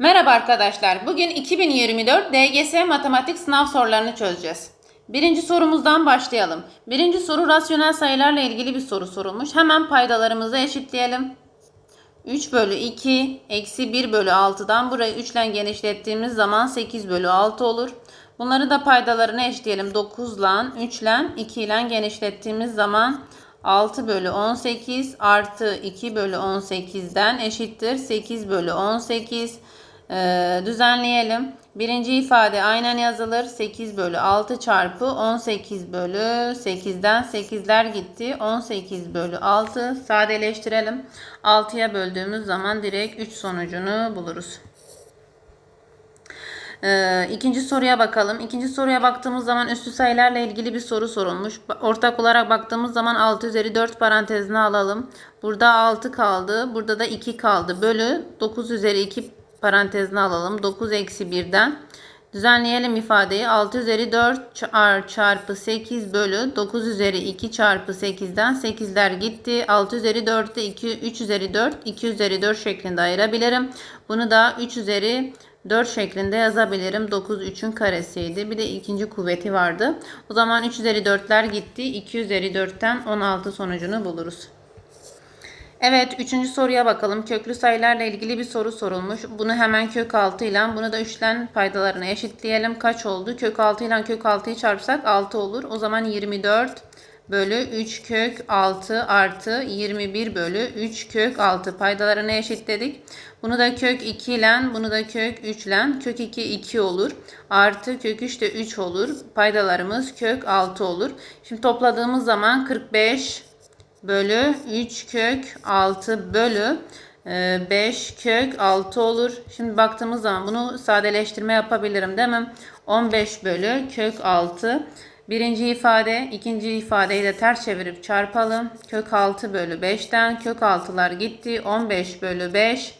Merhaba arkadaşlar. Bugün 2024 DGS matematik sınav sorularını çözeceğiz. Birinci sorumuzdan başlayalım. Birinci soru rasyonel sayılarla ilgili bir soru sorulmuş. Hemen paydalarımızı eşitleyelim. 3 bölü 2 eksi 1 bölü 6'dan burayı 3 ile genişlettiğimiz zaman 8 bölü 6 olur. Bunları da paydalarını eşitleyelim. 9 ile 3 ile 2 ile genişlettiğimiz zaman 6 bölü 18 artı 2 bölü 18'den eşittir. 8 bölü 18 e, düzenleyelim. Birinci ifade aynen yazılır. 8 bölü 6 çarpı 18 bölü 8'den 8'ler gitti. 18 bölü 6 sadeleştirelim. 6'ya böldüğümüz zaman direkt 3 sonucunu buluruz. Ee, ikinci soruya bakalım. İkinci soruya baktığımız zaman üstü sayılarla ilgili bir soru sorulmuş. Ortak olarak baktığımız zaman 6 üzeri 4 parantezine alalım. Burada 6 kaldı. Burada da 2 kaldı. Bölü 9 üzeri 2 parantezine alalım. 9 eksi 1'den düzenleyelim ifadeyi. 6 üzeri 4 çarpı 8 bölü 9 üzeri 2 çarpı 8'den 8'ler gitti. 6 üzeri 4'te 2, 3 üzeri 4, 2 üzeri 4 şeklinde ayırabilirim. Bunu da 3 üzeri 4 şeklinde yazabilirim. 9 3'ün karesiydi. Bir de ikinci kuvveti vardı. O zaman 3 üzeri 4'ler gitti. 2 üzeri 4'ten 16 sonucunu buluruz. Evet, üçüncü soruya bakalım. Köklü sayılarla ilgili bir soru sorulmuş. Bunu hemen kök 6 ile, bunu da 3'ten paydalarına eşitleyelim. Kaç oldu? Kök 6 ile kök 6'yı çarpsak 6 olur. O zaman 24 bölü 3 kök 6 artı 21 bölü 3 kök 6 paydalarına eşitledik. Bunu da kök 2 ile bunu da kök 3 ile kök 2 2 olur. Artı kök 3 de 3 olur. Paydalarımız kök 6 olur. Şimdi topladığımız zaman 45 bölü 3 kök 6 bölü 5 e, kök 6 olur. Şimdi baktığımız zaman bunu sadeleştirme yapabilirim değil mi? 15 bölü kök 6. Birinci ifade, ikinci ifadeyi de ters çevirip çarpalım. Kök 6 bölü 5'ten kök 6'lar gitti. 15 bölü 5,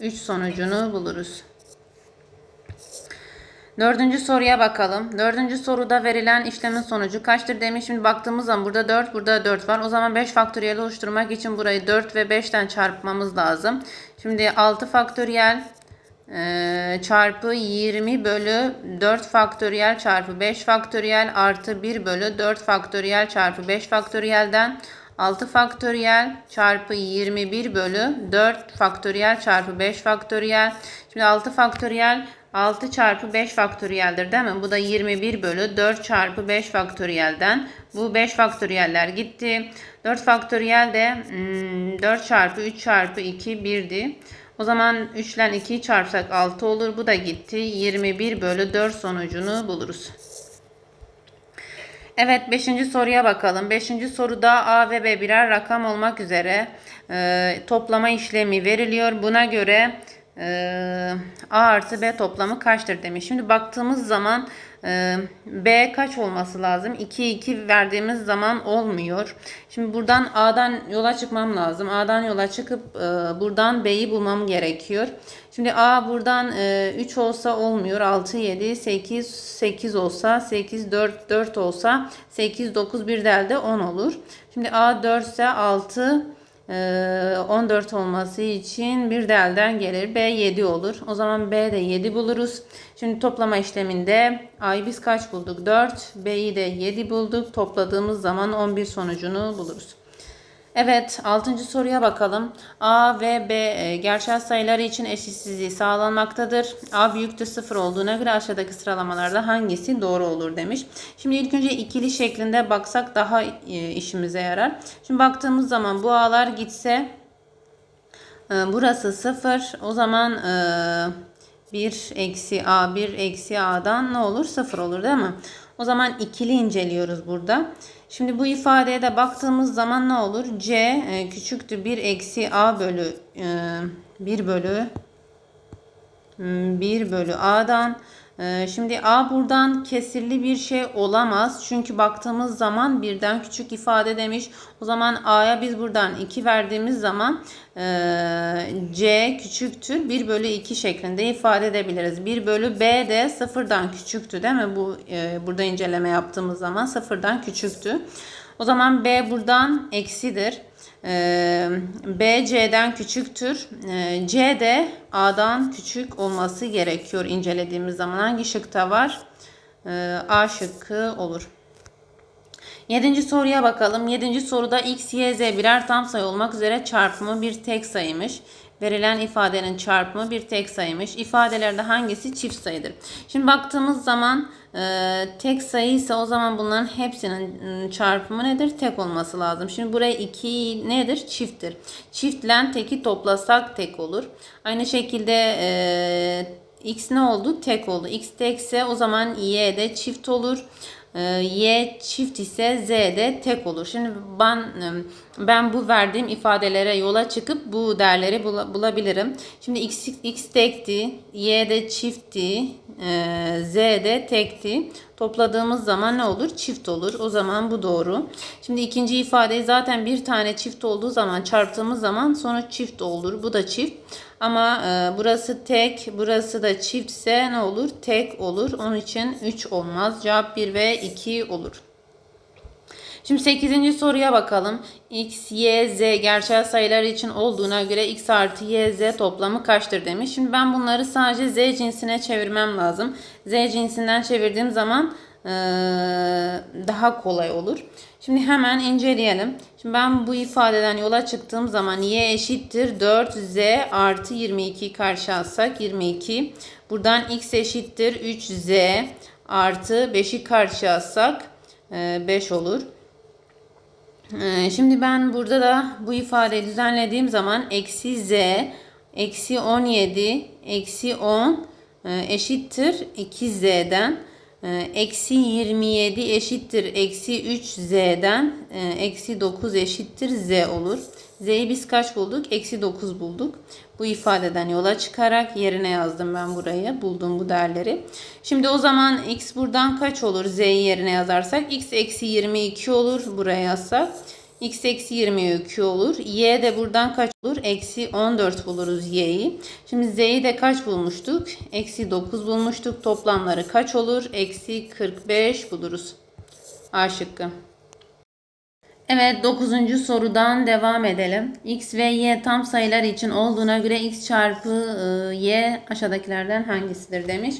3 sonucunu buluruz. Dördüncü soruya bakalım. Dördüncü soruda verilen işlemin sonucu kaçtır demiş. Şimdi baktığımız zaman burada 4, burada 4 var. O zaman 5 faktöriyel oluşturmak için burayı 4 ve 5'ten çarpmamız lazım. Şimdi 6 faktöriyel e, çarpı 20 bölü 4 faktöriyel çarpı 5 faktöriyel artı 1 bölü 4 faktöriyel çarpı 5 faktöriyelden 6 faktöriyel çarpı 21 bölü 4 faktöriyel çarpı 5 faktöriyel. Şimdi 6 faktöriyel 6 çarpı 5 faktöriyeldir değil mi? Bu da 21 bölü 4 çarpı 5 faktöriyelden. Bu 5 faktöriyeller gitti. 4 faktöriyel de 4 hmm, çarpı 3 çarpı 2 1'di. O zaman 3 ile 2'yi çarpsak 6 olur. Bu da gitti. 21 bölü 4 sonucunu buluruz. Evet 5. soruya bakalım. 5. soruda A ve B birer rakam olmak üzere e, toplama işlemi veriliyor. Buna göre ee, A artı B toplamı kaçtır demiş. Şimdi baktığımız zaman e, B kaç olması lazım? 2, 2 verdiğimiz zaman olmuyor. Şimdi buradan A'dan yola çıkmam lazım. A'dan yola çıkıp e, buradan B'yi bulmam gerekiyor. Şimdi A buradan 3 e, olsa olmuyor. 6, 7, 8, 8 olsa 8, 4, 4 olsa 8, 9, 1 delde 10 olur. Şimdi A 4 ise 6, 14 ee, olması için bir de elden gelir. B 7 olur. O zaman B de 7 buluruz. Şimdi toplama işleminde A'yı biz kaç bulduk? 4. B'yi de 7 bulduk. Topladığımız zaman 11 sonucunu buluruz. Evet 6. soruya bakalım. A ve B e, gerçel sayıları için eşitsizliği sağlanmaktadır. A büyüktür 0 olduğuna göre aşağıdaki sıralamalarda hangisi doğru olur demiş. Şimdi ilk önce ikili şeklinde baksak daha e, işimize yarar. Şimdi baktığımız zaman bu A'lar gitse e, burası 0 o zaman 1 eksi A 1 eksi A'dan ne olur 0 olur değil mi? O zaman ikili inceliyoruz burada. Burada. Şimdi bu ifadeye de baktığımız zaman ne olur? C e, küçüktür 1 eksi A bölü e, 1 bölü 1 hmm, bölü A'dan ee, şimdi A buradan kesirli bir şey olamaz. Çünkü baktığımız zaman birden küçük ifade demiş. O zaman A'ya biz buradan 2 verdiğimiz zaman e, C küçüktür. 1 bölü 2 şeklinde ifade edebiliriz. 1 bölü B de sıfırdan küçüktü değil mi? Bu e, Burada inceleme yaptığımız zaman sıfırdan küçüktü. O zaman B buradan eksidir. Ee, B C'den küçüktür. Ee, C de A'dan küçük olması gerekiyor incelediğimiz zaman. Hangi şıkta var? Ee, A şıkkı olur. Yedinci soruya bakalım. Yedinci soruda x, y, z birer tam sayı olmak üzere çarpımı bir tek sayıymış. Verilen ifadenin çarpımı bir tek sayıymış. İfadelerde hangisi çift sayıdır? Şimdi baktığımız zaman e, tek sayı ise o zaman bunların hepsinin ıı, çarpımı nedir? Tek olması lazım. Şimdi buraya 2 nedir? Çifttir. Çiftlen teki toplasak tek olur. Aynı şekilde e, x ne oldu? Tek oldu. x tekse o zaman y de çift olur. Ee, y çift ise Z de tek olur. Şimdi ben e, ben bu verdiğim ifadelere yola çıkıp bu değerleri bulabilirim. Şimdi x, x tekti, Y de çiftti, e, Z de tekti. Topladığımız zaman ne olur? Çift olur. O zaman bu doğru. Şimdi ikinci ifadeyi zaten bir tane çift olduğu zaman çarptığımız zaman sonuç çift olur. Bu da çift. Ama e, burası tek, burası da çiftse ne olur? Tek olur. Onun için 3 olmaz. Cevap 1 ve 2 olur. Şimdi 8. soruya bakalım. X, Y, Z gerçel sayılar için olduğuna göre X artı Y, Z toplamı kaçtır demiş. Şimdi ben bunları sadece Z cinsine çevirmem lazım. Z cinsinden çevirdiğim zaman ee, daha kolay olur. Şimdi hemen inceleyelim. Şimdi ben bu ifadeden yola çıktığım zaman y eşittir 4z artı 22 karşı alsak 22. Buradan x eşittir 3z artı 5'i karşı alsak 5 olur. Ee, şimdi ben burada da bu ifadeyi düzenlediğim zaman eksi z eksi 17 eksi 10 e, eşittir 2z'den e, eksi 27 eşittir eksi 3z'den e, eksi 9 eşittir z olur. Z'yi biz kaç bulduk? Eksi 9 bulduk. Bu ifadeden yola çıkarak yerine yazdım ben burayı. Buldum bu değerleri. Şimdi o zaman x buradan kaç olur? Z'yi yerine yazarsak x eksi 22 olur. Buraya yazsak x eksi 22 olur. Y de buradan kaç olur? Eksi 14 buluruz y'yi. Şimdi z'yi de kaç bulmuştuk? Eksi 9 bulmuştuk. Toplamları kaç olur? Eksi 45 buluruz. A şıkkı. Evet 9. sorudan devam edelim. X ve Y tam sayılar için olduğuna göre X çarpı ıı, Y aşağıdakilerden hangisidir demiş.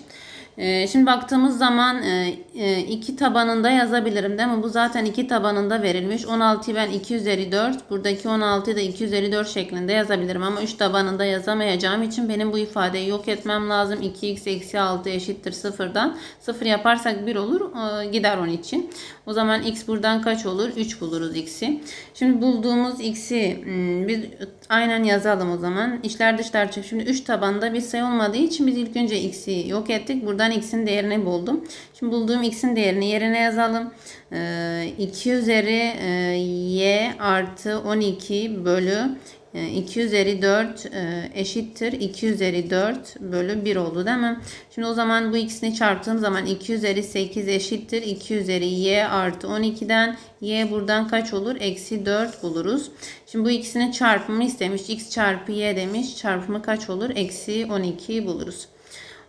Ee, şimdi baktığımız zaman e, e, iki tabanında yazabilirim değil mi? Bu zaten iki tabanında verilmiş. 16'yı ben 2 üzeri 4. Buradaki 16'yı da 2 üzeri 4 şeklinde yazabilirim. Ama 3 tabanında yazamayacağım için benim bu ifadeyi yok etmem lazım. 2x eksi 6 eşittir 0'dan. 0 yaparsak 1 olur. E, gider onun için. O zaman x buradan kaç olur? 3 buluruz x'i. Şimdi bulduğumuz x'i hmm, biz aynen yazalım o zaman. İçler dışlar çık. Şimdi 3 tabanda bir sayı olmadığı için biz ilk önce x'i yok ettik. Buradan Buradan x'in değerini buldum. Şimdi bulduğum x'in değerini yerine yazalım. E, ee, 2 üzeri e, y artı 12 bölü 2 e, üzeri 4 e, eşittir. 2 üzeri 4 bölü 1 oldu değil mi? Şimdi o zaman bu ikisini çarptığım zaman 2 üzeri 8 eşittir. 2 üzeri y artı 12'den y buradan kaç olur? Eksi 4 buluruz. Şimdi bu ikisinin çarpımı istemiş. x çarpı y demiş. Çarpımı kaç olur? Eksi 12 buluruz.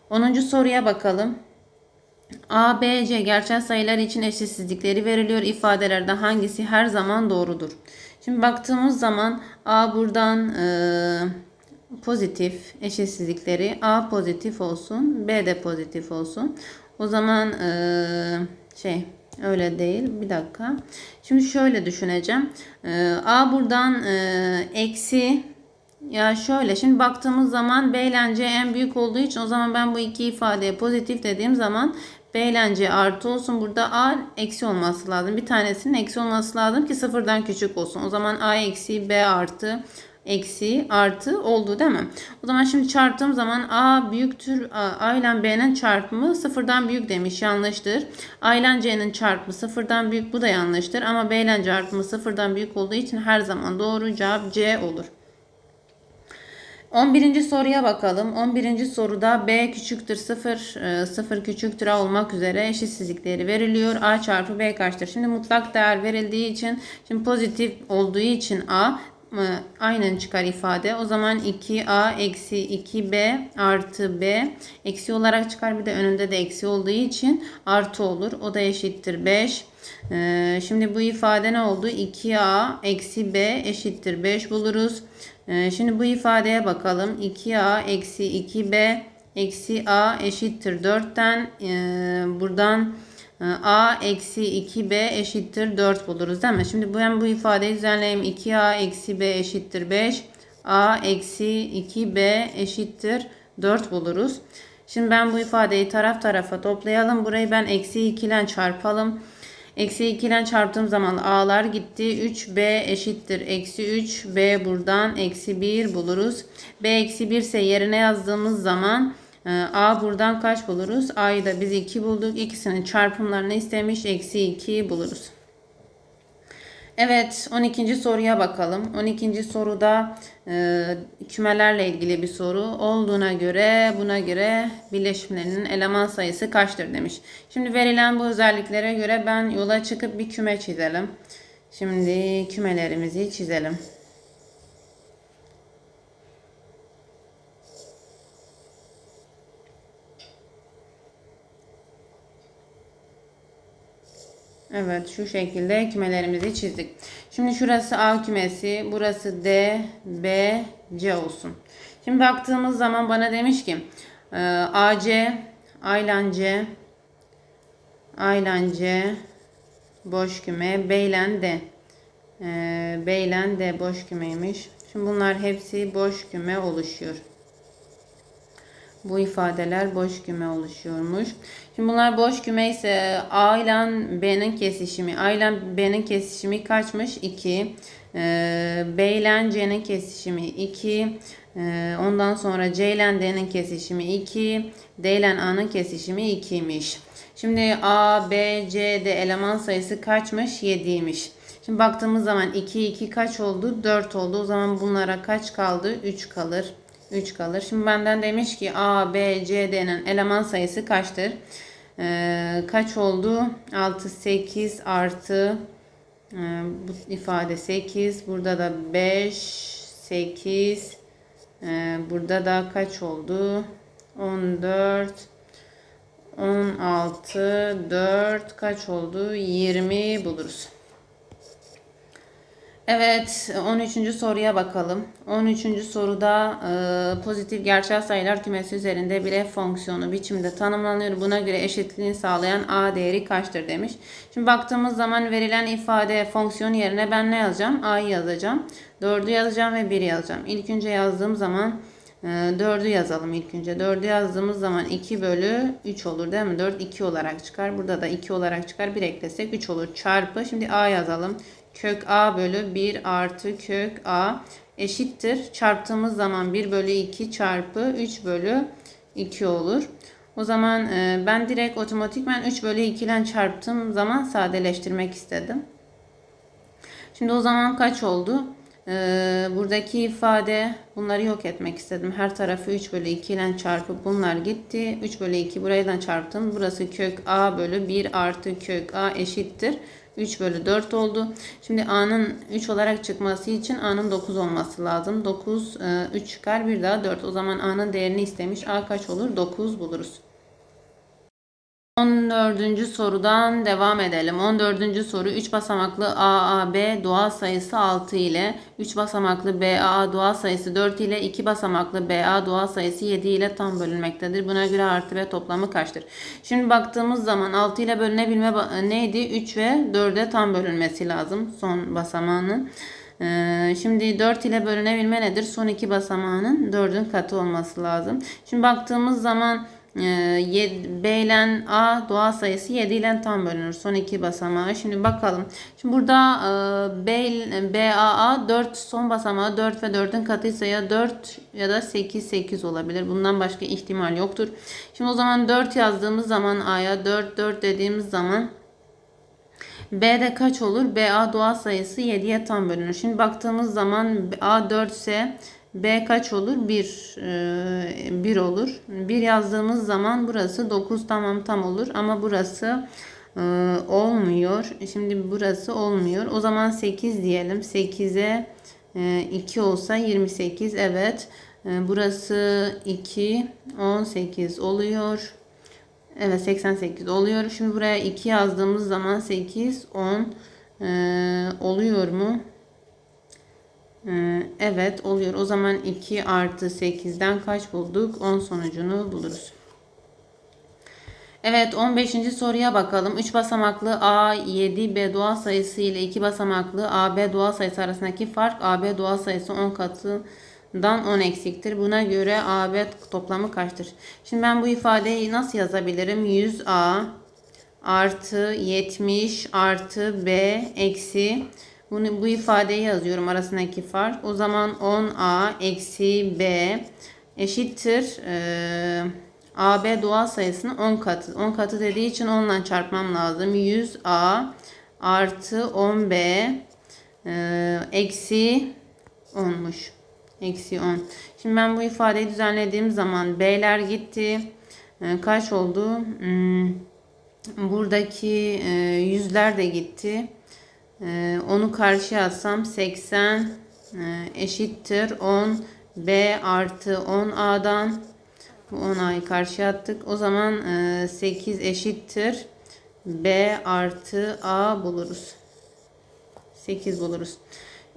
10. soruya bakalım. A, B, C gerçel sayılar için eşitsizlikleri veriliyor. ifadelerde hangisi her zaman doğrudur? Şimdi baktığımız zaman A buradan e, pozitif eşitsizlikleri A pozitif olsun. B de pozitif olsun. O zaman e, şey öyle değil. Bir dakika. Şimdi şöyle düşüneceğim. E, A buradan e, eksi ya şöyle şimdi baktığımız zaman B ile C en büyük olduğu için o zaman ben bu iki ifadeye pozitif dediğim zaman B ile C artı olsun. Burada A eksi olması lazım. Bir tanesinin eksi olması lazım ki sıfırdan küçük olsun. O zaman A eksi B artı eksi artı oldu değil mi? O zaman şimdi çarptığım zaman A büyüktür. A ile B'nin çarpımı sıfırdan büyük demiş. Yanlıştır. A ile C'nin çarpımı sıfırdan büyük. Bu da yanlıştır. Ama B ile çarpımı sıfırdan büyük olduğu için her zaman doğru cevap C olur. 11. soruya bakalım. 11. soruda B küçüktür 0, 0 e, küçüktür A olmak üzere eşitsizlikleri veriliyor. A çarpı B kaçtır? Şimdi mutlak değer verildiği için, şimdi pozitif olduğu için A e, aynen çıkar ifade. O zaman 2A eksi 2B artı B eksi olarak çıkar. Bir de önünde de eksi olduğu için artı olur. O da eşittir 5. E, şimdi bu ifade ne oldu? 2A eksi B eşittir 5 buluruz. Ee, şimdi bu ifadeye bakalım. 2a eksi 2b eksi a eşittir 4'ten ee, buradan e, a eksi 2b eşittir 4 buluruz değil mi? Şimdi ben bu ifadeyi düzenleyeyim. 2a eksi b eşittir 5. a eksi 2b eşittir 4 buluruz. Şimdi ben bu ifadeyi taraf tarafa toplayalım. Burayı ben eksi 2 ile çarpalım. Eksi 2 ile çarptığım zaman a'lar gitti. 3b eşittir. Eksi 3b buradan eksi 1 buluruz. b eksi 1 ise yerine yazdığımız zaman e, a buradan kaç buluruz? a'yı da biz 2 bulduk. İkisinin çarpımlarını istemiş. Eksi 2 buluruz. Evet 12. soruya bakalım. 12. soruda e, kümelerle ilgili bir soru olduğuna göre buna göre birleşimlerinin eleman sayısı kaçtır demiş. Şimdi verilen bu özelliklere göre ben yola çıkıp bir küme çizelim. Şimdi kümelerimizi çizelim. Evet şu şekilde kümelerimizi çizdik. Şimdi şurası A kümesi. Burası D, B, C olsun. Şimdi baktığımız zaman bana demiş ki e, AC, Aylan C, Aylan C, boş küme, Beylen D. E, Beylen D boş kümeymiş. Şimdi bunlar hepsi boş küme oluşuyor. Bu ifadeler boş küme oluşuyormuş. Şimdi bunlar boş küme ise A ile B'nin kesişimi. A ile B'nin kesişimi kaçmış? 2. B ile C'nin kesişimi 2. Ee, ondan sonra C ile D'nin kesişimi 2. D ile A'nın kesişimi 2'ymiş. Şimdi A, B, C, D eleman sayısı kaçmış? 7'ymiş. Şimdi baktığımız zaman 2, 2 kaç oldu? 4 oldu. O zaman bunlara kaç kaldı? 3 kalır. 3 kalır. Şimdi benden demiş ki A, B, C, D'nin eleman sayısı kaçtır? Ee, kaç oldu? 6, 8 artı e, bu ifade 8. Burada da 5, 8. Ee, burada da kaç oldu? 14, 16, 4 kaç oldu? 20 buluruz. Evet 13. soruya bakalım. 13. soruda e, pozitif gerçel sayılar kümesi üzerinde bir f fonksiyonu biçimde tanımlanıyor. Buna göre eşitliğini sağlayan a değeri kaçtır demiş. Şimdi baktığımız zaman verilen ifade fonksiyon yerine ben ne yazacağım? a'yı yazacağım. 4'ü yazacağım ve 1'i yazacağım. İlk önce yazdığım zaman e, 4'ü yazalım ilk önce. 4'ü yazdığımız zaman 2 bölü 3 olur değil mi? 4 2 olarak çıkar. Burada da 2 olarak çıkar. 1 eklesek 3 olur. Çarpı. Şimdi a yazalım kök a bölü 1 artı kök a eşittir. Çarptığımız zaman 1 bölü 2 çarpı 3 bölü 2 olur. O zaman e, ben direkt otomatikmen 3 bölü 2 ile çarptığım zaman sadeleştirmek istedim. Şimdi o zaman kaç oldu? E, buradaki ifade bunları yok etmek istedim. Her tarafı 3 bölü 2 ile çarpıp bunlar gitti. 3 bölü 2 burayla çarptım. Burası kök a bölü 1 artı kök a eşittir. 3 bölü 4 oldu. Şimdi A'nın 3 olarak çıkması için A'nın 9 olması lazım. 9, 3 e, çıkar bir daha 4. O zaman A'nın değerini istemiş. A kaç olur? 9 buluruz. 14. sorudan devam edelim. 14. soru 3 basamaklı AAB doğal sayısı 6 ile 3 basamaklı BAA doğal sayısı 4 ile 2 basamaklı BA doğal sayısı 7 ile tam bölünmektedir. Buna göre artı ve toplamı kaçtır? Şimdi baktığımız zaman 6 ile bölünebilme neydi? 3 ve 4'e tam bölünmesi lazım son basamağının. Ee, şimdi 4 ile bölünebilme nedir? Son iki basamağının 4'ün katı olması lazım. Şimdi baktığımız zaman ee, B ile A doğal sayısı 7 ile tam bölünür. Son iki basamağı. Şimdi bakalım. Şimdi burada e, B, BAA 4 son basamağı 4 ve 4'ün katıysa 4 ya da 8 8 olabilir. Bundan başka ihtimal yoktur. Şimdi o zaman 4 yazdığımız zaman A'ya 4 4 dediğimiz zaman B'de kaç olur? BA doğal sayısı 7'ye tam bölünür. Şimdi baktığımız zaman A 4 ise B kaç olur? 1 1 e, olur. 1 yazdığımız zaman burası 9 tamam tam olur ama burası e, olmuyor. Şimdi burası olmuyor. O zaman 8 diyelim. 8'e 2 e, olsa 28 evet. Burası 2 18 oluyor. Evet 88 oluyor. Şimdi buraya 2 yazdığımız zaman 8 10 oluyor mu? Ee, evet oluyor. O zaman 2 artı 8'den kaç bulduk? 10 sonucunu buluruz. Evet 15. soruya bakalım. 3 basamaklı A7B doğal sayısı ile 2 basamaklı a b doğal sayısı arasındaki fark a b doğal sayısı 10 katından 10 eksiktir. Buna göre a b toplamı kaçtır? Şimdi ben bu ifadeyi nasıl yazabilirim? 100A artı 70 artı B eksi bunu bu ifadeyi yazıyorum arasındaki fark. O zaman 10a eksi b eşittir e, ab doğal sayısının 10 katı. 10 katı dediği için 10 ile çarpmam lazım. 100a artı 10b e, eksi 10'muş. Eksi 10. Şimdi ben bu ifadeyi düzenlediğim zaman b'ler gitti. E, kaç oldu? Hmm, buradaki e, yüzler de gitti. Ee, onu karşı atsam 80 e, eşittir 10 B artı 10A'dan bu 10A'yı karşı attık. O zaman 8 e, eşittir B artı A buluruz. 8 buluruz.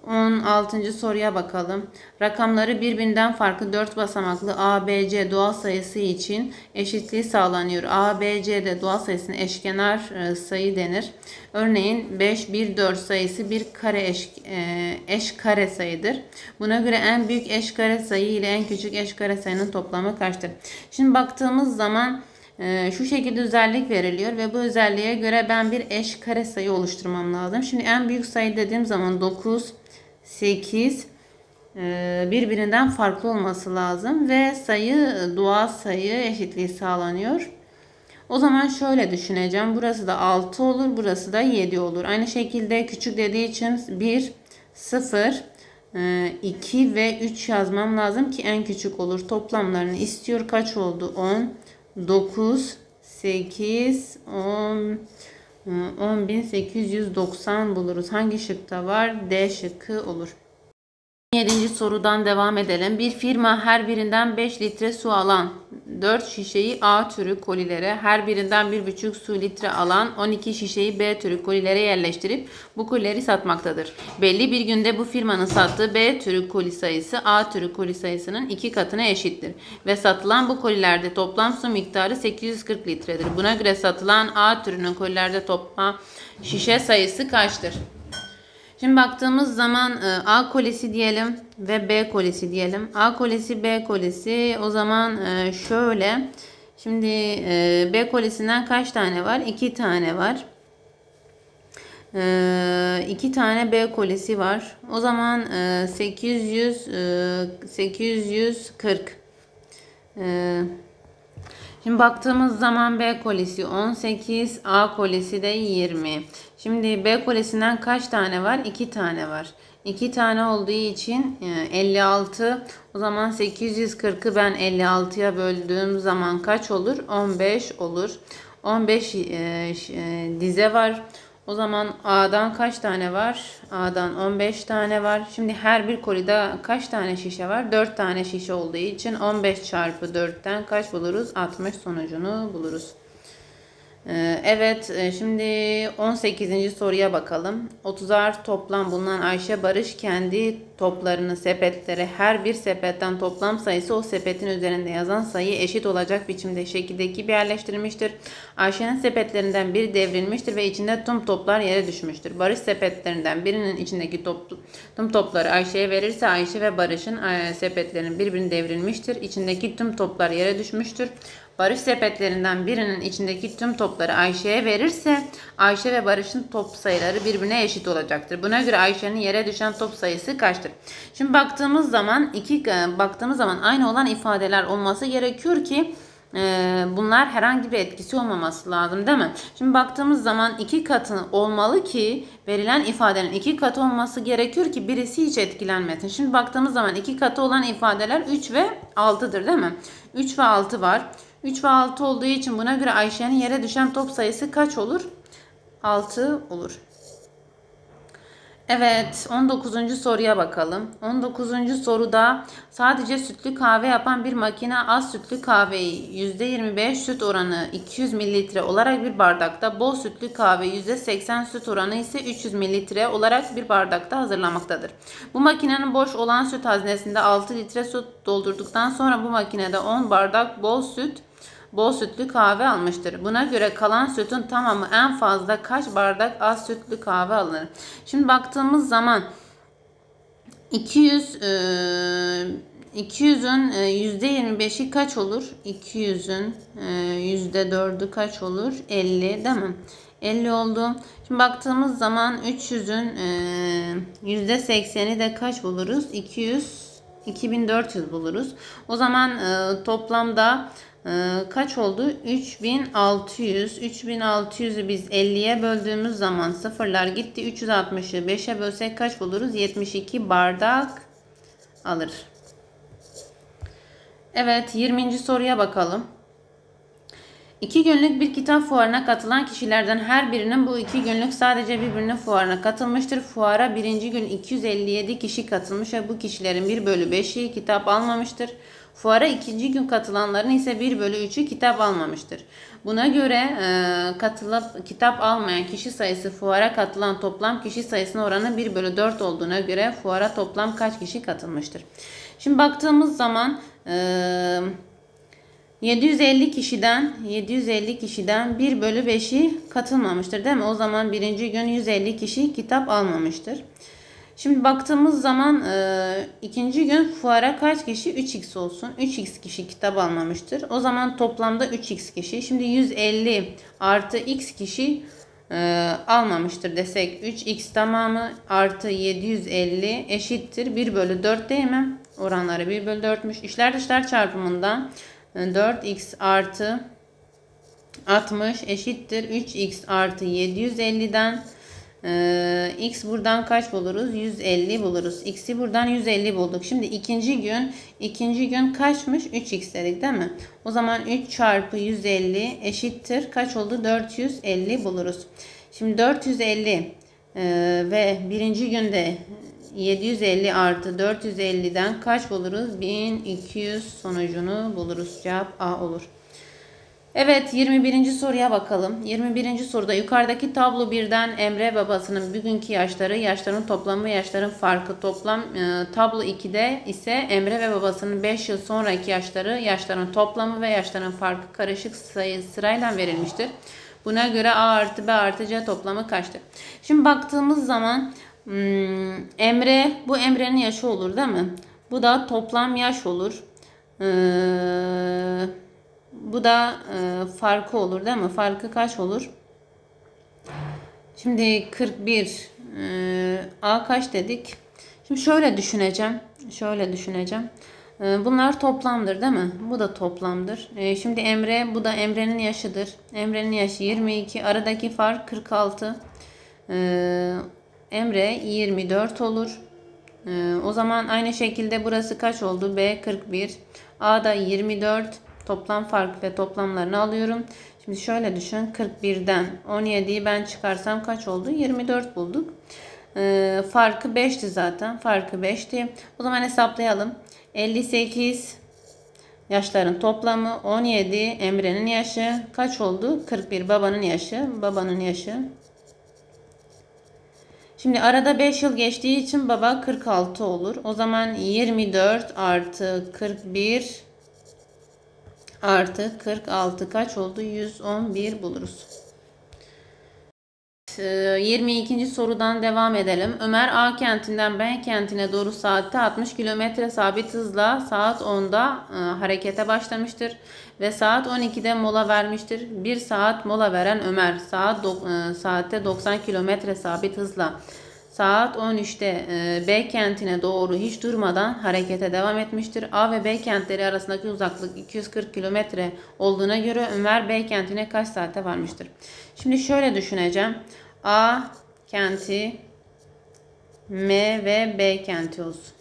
16. soruya bakalım. Rakamları birbirinden farklı 4 basamaklı ABC doğal sayısı için eşitliği sağlanıyor. ABC'de doğal sayısına eşkenar e, sayı denir. Örneğin 5, 1, 4 sayısı bir kare eş, e, eş kare sayıdır. Buna göre en büyük eş kare sayı ile en küçük eş kare sayının toplamı kaçtır? Şimdi baktığımız zaman e, şu şekilde özellik veriliyor ve bu özelliğe göre ben bir eş kare sayı oluşturmam lazım. Şimdi en büyük sayı dediğim zaman 9, 8 e, birbirinden farklı olması lazım ve sayı doğal sayı eşitliği sağlanıyor. O zaman şöyle düşüneceğim. Burası da 6 olur, burası da 7 olur. Aynı şekilde küçük dediği için 1, 0, 2 ve 3 yazmam lazım ki en küçük olur. Toplamlarını istiyor. Kaç oldu? 10, 9, 8, 10, 10.890 buluruz. Hangi şıkta var? D şıkkı olur. 7. sorudan devam edelim. Bir firma her birinden 5 litre su alan 4 şişeyi A türü kolilere, her birinden 1,5 su litre alan 12 şişeyi B türü kolilere yerleştirip bu kolileri satmaktadır. Belli bir günde bu firmanın sattığı B türü koli sayısı A türü koli sayısının 2 katına eşittir ve satılan bu kolilerde toplam su miktarı 840 litredir. Buna göre satılan A türünün kolilerde toplam şişe sayısı kaçtır? Şimdi baktığımız zaman e, A kolesi diyelim ve B kolesi diyelim. A kolesi B kolesi o zaman e, şöyle. Şimdi e, B kolesinden kaç tane var? 2 tane var. 2 tane B kolesi var. O zaman 800 840 840 Şimdi baktığımız zaman B kolisi 18, A kolisi de 20. Şimdi B kolisinden kaç tane var? 2 tane var. 2 tane olduğu için 56. E, o zaman 840'ı ben 56'ya böldüğüm zaman kaç olur? 15 olur. 15 e, e, dize var. O zaman A'dan kaç tane var? A'dan 15 tane var. Şimdi her bir kolide kaç tane şişe var? 4 tane şişe olduğu için 15 çarpı 4'ten kaç buluruz? 60 sonucunu buluruz. Ee, evet e, şimdi 18. soruya bakalım. 30'ar toplam bulunan Ayşe Barış kendi toplarını sepetlere her bir sepetten toplam sayısı o sepetin üzerinde yazan sayı eşit olacak biçimde şekildeki bir yerleştirilmiştir. Ayşe'nin sepetlerinden biri devrilmiştir ve içinde tüm toplar yere düşmüştür. Barış sepetlerinden birinin içindeki toplu tüm topları Ayşe'ye verirse Ayşe ve Barış'ın e, sepetlerinin birbirini devrilmiştir. İçindeki tüm toplar yere düşmüştür. Barış sepetlerinden birinin içindeki tüm topları Ayşe'ye verirse Ayşe ve Barış'ın top sayıları birbirine eşit olacaktır. Buna göre Ayşe'nin yere düşen top sayısı kaçtır? Şimdi baktığımız zaman iki e, baktığımız zaman aynı olan ifadeler olması gerekiyor ki e, bunlar herhangi bir etkisi olmaması lazım değil mi? Şimdi baktığımız zaman iki katı olmalı ki verilen ifadenin iki katı olması gerekiyor ki birisi hiç etkilenmesin. Şimdi baktığımız zaman iki katı olan ifadeler 3 ve 6'dır değil mi? 3 ve 6 var. 3 ve 6 olduğu için buna göre Ayşe'nin yere düşen top sayısı kaç olur? 6 olur. Evet 19. soruya bakalım. 19. soruda sadece sütlü kahve yapan bir makine az sütlü kahveyi %25 süt oranı 200 mililitre olarak bir bardakta bol sütlü kahve %80 süt oranı ise 300 mililitre olarak bir bardakta hazırlamaktadır. Bu makinenin boş olan süt haznesinde 6 litre süt doldurduktan sonra bu makinede 10 bardak bol süt bol sütlü kahve almıştır. Buna göre kalan sütün tamamı en fazla kaç bardak az sütlü kahve alır? Şimdi baktığımız zaman 200 e, 200'ün %25'i e, kaç olur? 200'ün %4'ü e, kaç olur? 50 değil mi? 50 oldu. Şimdi baktığımız zaman 300'ün %80'i e, de kaç buluruz? 200 2400 buluruz. O zaman toplamda ee, kaç oldu? 3600. 3600'ü biz 50'ye böldüğümüz zaman sıfırlar gitti. 360'ı 5'e bölsek kaç buluruz? 72 bardak alır. Evet 20. soruya bakalım. İki günlük bir kitap fuarına katılan kişilerden her birinin bu iki günlük sadece birbirine fuarına katılmıştır. Fuara birinci gün 257 kişi katılmış ve bu kişilerin 1 bölü 5'i kitap almamıştır. Fuara ikinci gün katılanların ise 1 bölü 3'ü kitap almamıştır. Buna göre e, katılıp kitap almayan kişi sayısı fuara katılan toplam kişi sayısına oranı 1 bölü 4 olduğuna göre fuara toplam kaç kişi katılmıştır? Şimdi baktığımız zaman e, 750 kişiden 750 kişiden 1 bölü 5'i katılmamıştır değil mi? O zaman birinci gün 150 kişi kitap almamıştır. Şimdi baktığımız zaman e, ikinci gün fuara kaç kişi? 3x olsun. 3x kişi kitap almamıştır. O zaman toplamda 3x kişi. Şimdi 150 artı x kişi e, almamıştır desek 3x tamamı artı 750 eşittir. 1 bölü 4 değil mi? Oranları 1 bölü 4'müş. İşler dışlar çarpımında 4x e, artı 60 eşittir. 3x artı 750'den ee, x buradan kaç buluruz? 150 buluruz. X'i buradan 150 bulduk. Şimdi ikinci gün ikinci gün kaçmış? 3x dedik değil mi? O zaman 3 çarpı 150 eşittir. Kaç oldu? 450 buluruz. Şimdi 450 e, ve birinci günde 750 artı 450'den kaç buluruz? 1200 sonucunu buluruz. Cevap A olur. Evet 21. soruya bakalım. 21. soruda yukarıdaki tablo birden Emre babasının bugünkü yaşları, yaşların toplamı, yaşların farkı toplam e, tablo 2'de ise Emre ve babasının 5 yıl sonraki yaşları, yaşların toplamı ve yaşların farkı karışık sayı sırayla verilmiştir. Buna göre A artı B artı C toplamı kaçtır? Şimdi baktığımız zaman hmm, Emre bu Emre'nin yaşı olur değil mi? Bu da toplam yaş olur. Eee bu da e, farkı olur değil mi? Farkı kaç olur? Şimdi 41 e, A kaç dedik? Şimdi şöyle düşüneceğim. Şöyle düşüneceğim. E, bunlar toplamdır değil mi? Bu da toplamdır. E, şimdi Emre bu da Emre'nin yaşıdır. Emre'nin yaşı 22. Aradaki fark 46. E, Emre 24 olur. E, o zaman aynı şekilde burası kaç oldu? B 41. A da 24. Toplam fark ve toplamlarını alıyorum. Şimdi şöyle düşün 41'den 17'yi ben çıkarsam kaç oldu? 24 bulduk. Ee, farkı 5'ti zaten. Farkı 5'ti. O zaman hesaplayalım. 58 yaşların toplamı 17 Emre'nin yaşı kaç oldu? 41 babanın yaşı. Babanın yaşı. Şimdi arada 5 yıl geçtiği için baba 46 olur. O zaman 24 artı 41 artı 46 kaç oldu? 111 buluruz. 22. Ee, sorudan devam edelim. Ömer A kentinden B kentine doğru saatte 60 km sabit hızla saat 10'da e, harekete başlamıştır ve saat 12'de mola vermiştir. 1 saat mola veren Ömer saat e, saatte 90 km sabit hızla saat 13'te e, B kentine doğru hiç durmadan harekete devam etmiştir. A ve B kentleri arasındaki uzaklık 240 kilometre olduğuna göre Ömer B kentine kaç saate varmıştır? Şimdi şöyle düşüneceğim. A kenti M ve B kenti olsun.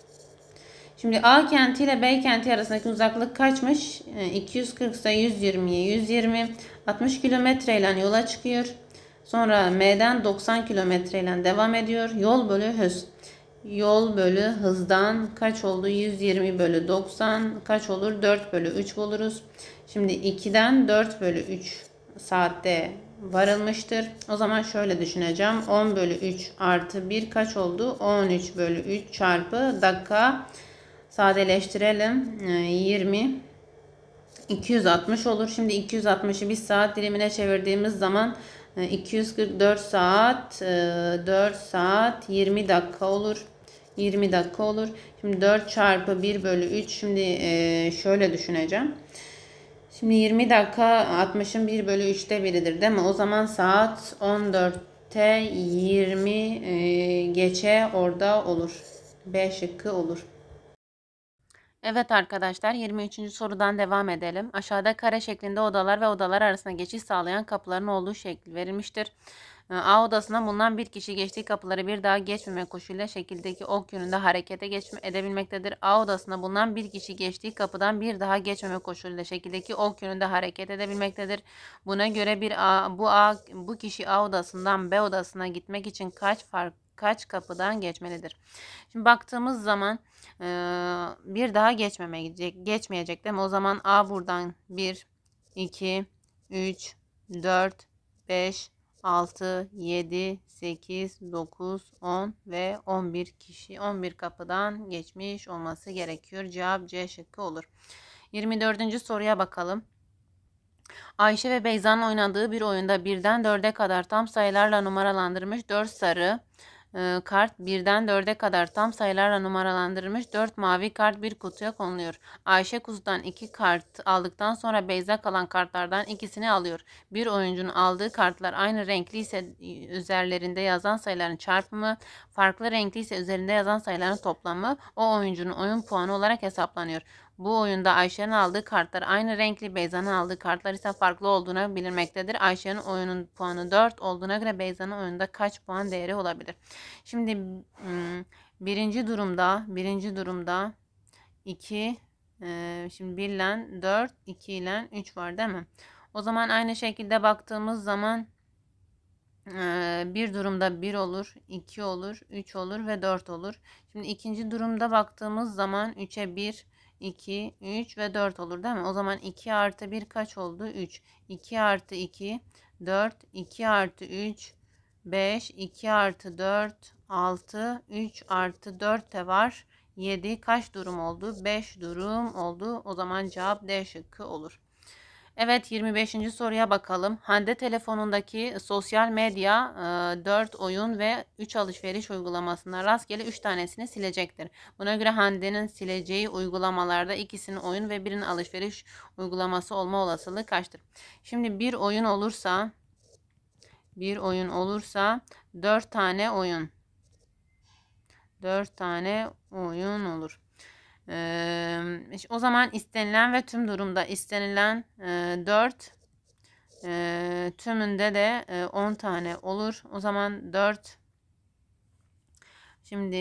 Şimdi A kenti ile B kenti arasındaki uzaklık kaçmış? 240 e, ise 120'ye 120. 60 kilometre ile yola çıkıyor. Sonra M'den 90 km ile devam ediyor. Yol bölü hız. Yol bölü hızdan kaç oldu? 120 bölü 90 kaç olur? 4 bölü 3 buluruz. Şimdi 2'den 4 bölü 3 saatte varılmıştır. O zaman şöyle düşüneceğim. 10 bölü 3 artı 1 kaç oldu? 13 bölü 3 çarpı dakika sadeleştirelim. 20 ee, 260 olur. Şimdi 260'ı bir saat dilimine çevirdiğimiz zaman 244 ee, saat 4 e, saat 20 dakika olur. 20 dakika olur. Şimdi 4 çarpı 1 bölü 3 şimdi e, şöyle düşüneceğim. Şimdi 20 dakika 60'ın 1 bölü 3'te biridir değil mi? O zaman saat 14'te 20 e, geçe orada olur. B şıkkı olur. Evet arkadaşlar 23. sorudan devam edelim. Aşağıda kare şeklinde odalar ve odalar arasında geçiş sağlayan kapıların olduğu şekil verilmiştir. Ee, A odasına bulunan bir kişi geçtiği kapıları bir daha geçmemek koşuluyla şekildeki ok yönünde harekete geçme edebilmektedir. A odasına bulunan bir kişi geçtiği kapıdan bir daha geçmemek koşuluyla şekildeki ok yönünde hareket edebilmektedir. Buna göre bir A, bu A, bu kişi A odasından B odasına gitmek için kaç farklı kaç kapıdan geçmelidir? Şimdi baktığımız zaman bir daha geçmeme geçmeyecek değil mi? O zaman A buradan 1, 2, 3, 4, 5, 6, 7, 8, 9, 10 ve 11 kişi 11 kapıdan geçmiş olması gerekiyor. Cevap C şıkkı olur. 24. soruya bakalım. Ayşe ve Beyza'nın oynadığı bir oyunda birden dörde kadar tam sayılarla numaralandırmış 4 sarı, ee, kart birden dörde kadar tam sayılarla numaralandırılmış dört mavi kart bir kutuya konuluyor. Ayşe kutudan iki kart aldıktan sonra Beyza kalan kartlardan ikisini alıyor. Bir oyuncunun aldığı kartlar aynı renkli ise üzerlerinde yazan sayıların çarpımı, farklı renkli ise üzerinde yazan sayıların toplamı o oyuncunun oyun puanı olarak hesaplanıyor. Bu oyunda Ayşe'nin aldığı kartlar aynı renkli Beyza'nın aldığı kartlar ise farklı olduğuna bilinmektedir. Ayşe'nin oyunun puanı 4 olduğuna göre Beyza'nın oyunda kaç puan değeri olabilir? Şimdi hmm, birinci durumda birinci durumda 2 e, şimdi 1 ile 4 2 ile 3 var değil mi? O zaman aynı şekilde baktığımız zaman e, bir durumda 1 olur, 2 olur, 3 olur ve 4 olur. Şimdi ikinci durumda baktığımız zaman 3'e 1, 2, 3 ve 4 olur değil mi? O zaman 2 artı 1 kaç oldu? 3. 2 artı 2, 4. 2 artı 3, 5. 2 artı 4, 6. 3 artı 4 de var. 7 kaç durum oldu? 5 durum oldu. O zaman cevap D şıkkı olur. Evet 25. soruya bakalım. Hande telefonundaki sosyal medya 4 oyun ve 3 alışveriş uygulamasına rastgele 3 tanesini silecektir. Buna göre Hande'nin sileceği uygulamalarda ikisinin oyun ve birinin alışveriş uygulaması olma olasılığı kaçtır? Şimdi bir oyun olursa bir oyun olursa 4 tane oyun 4 tane oyun olur. Ee, o zaman istenilen ve tüm durumda istenilen e, 4 e, tümünde de e, 10 tane olur. O zaman 4 şimdi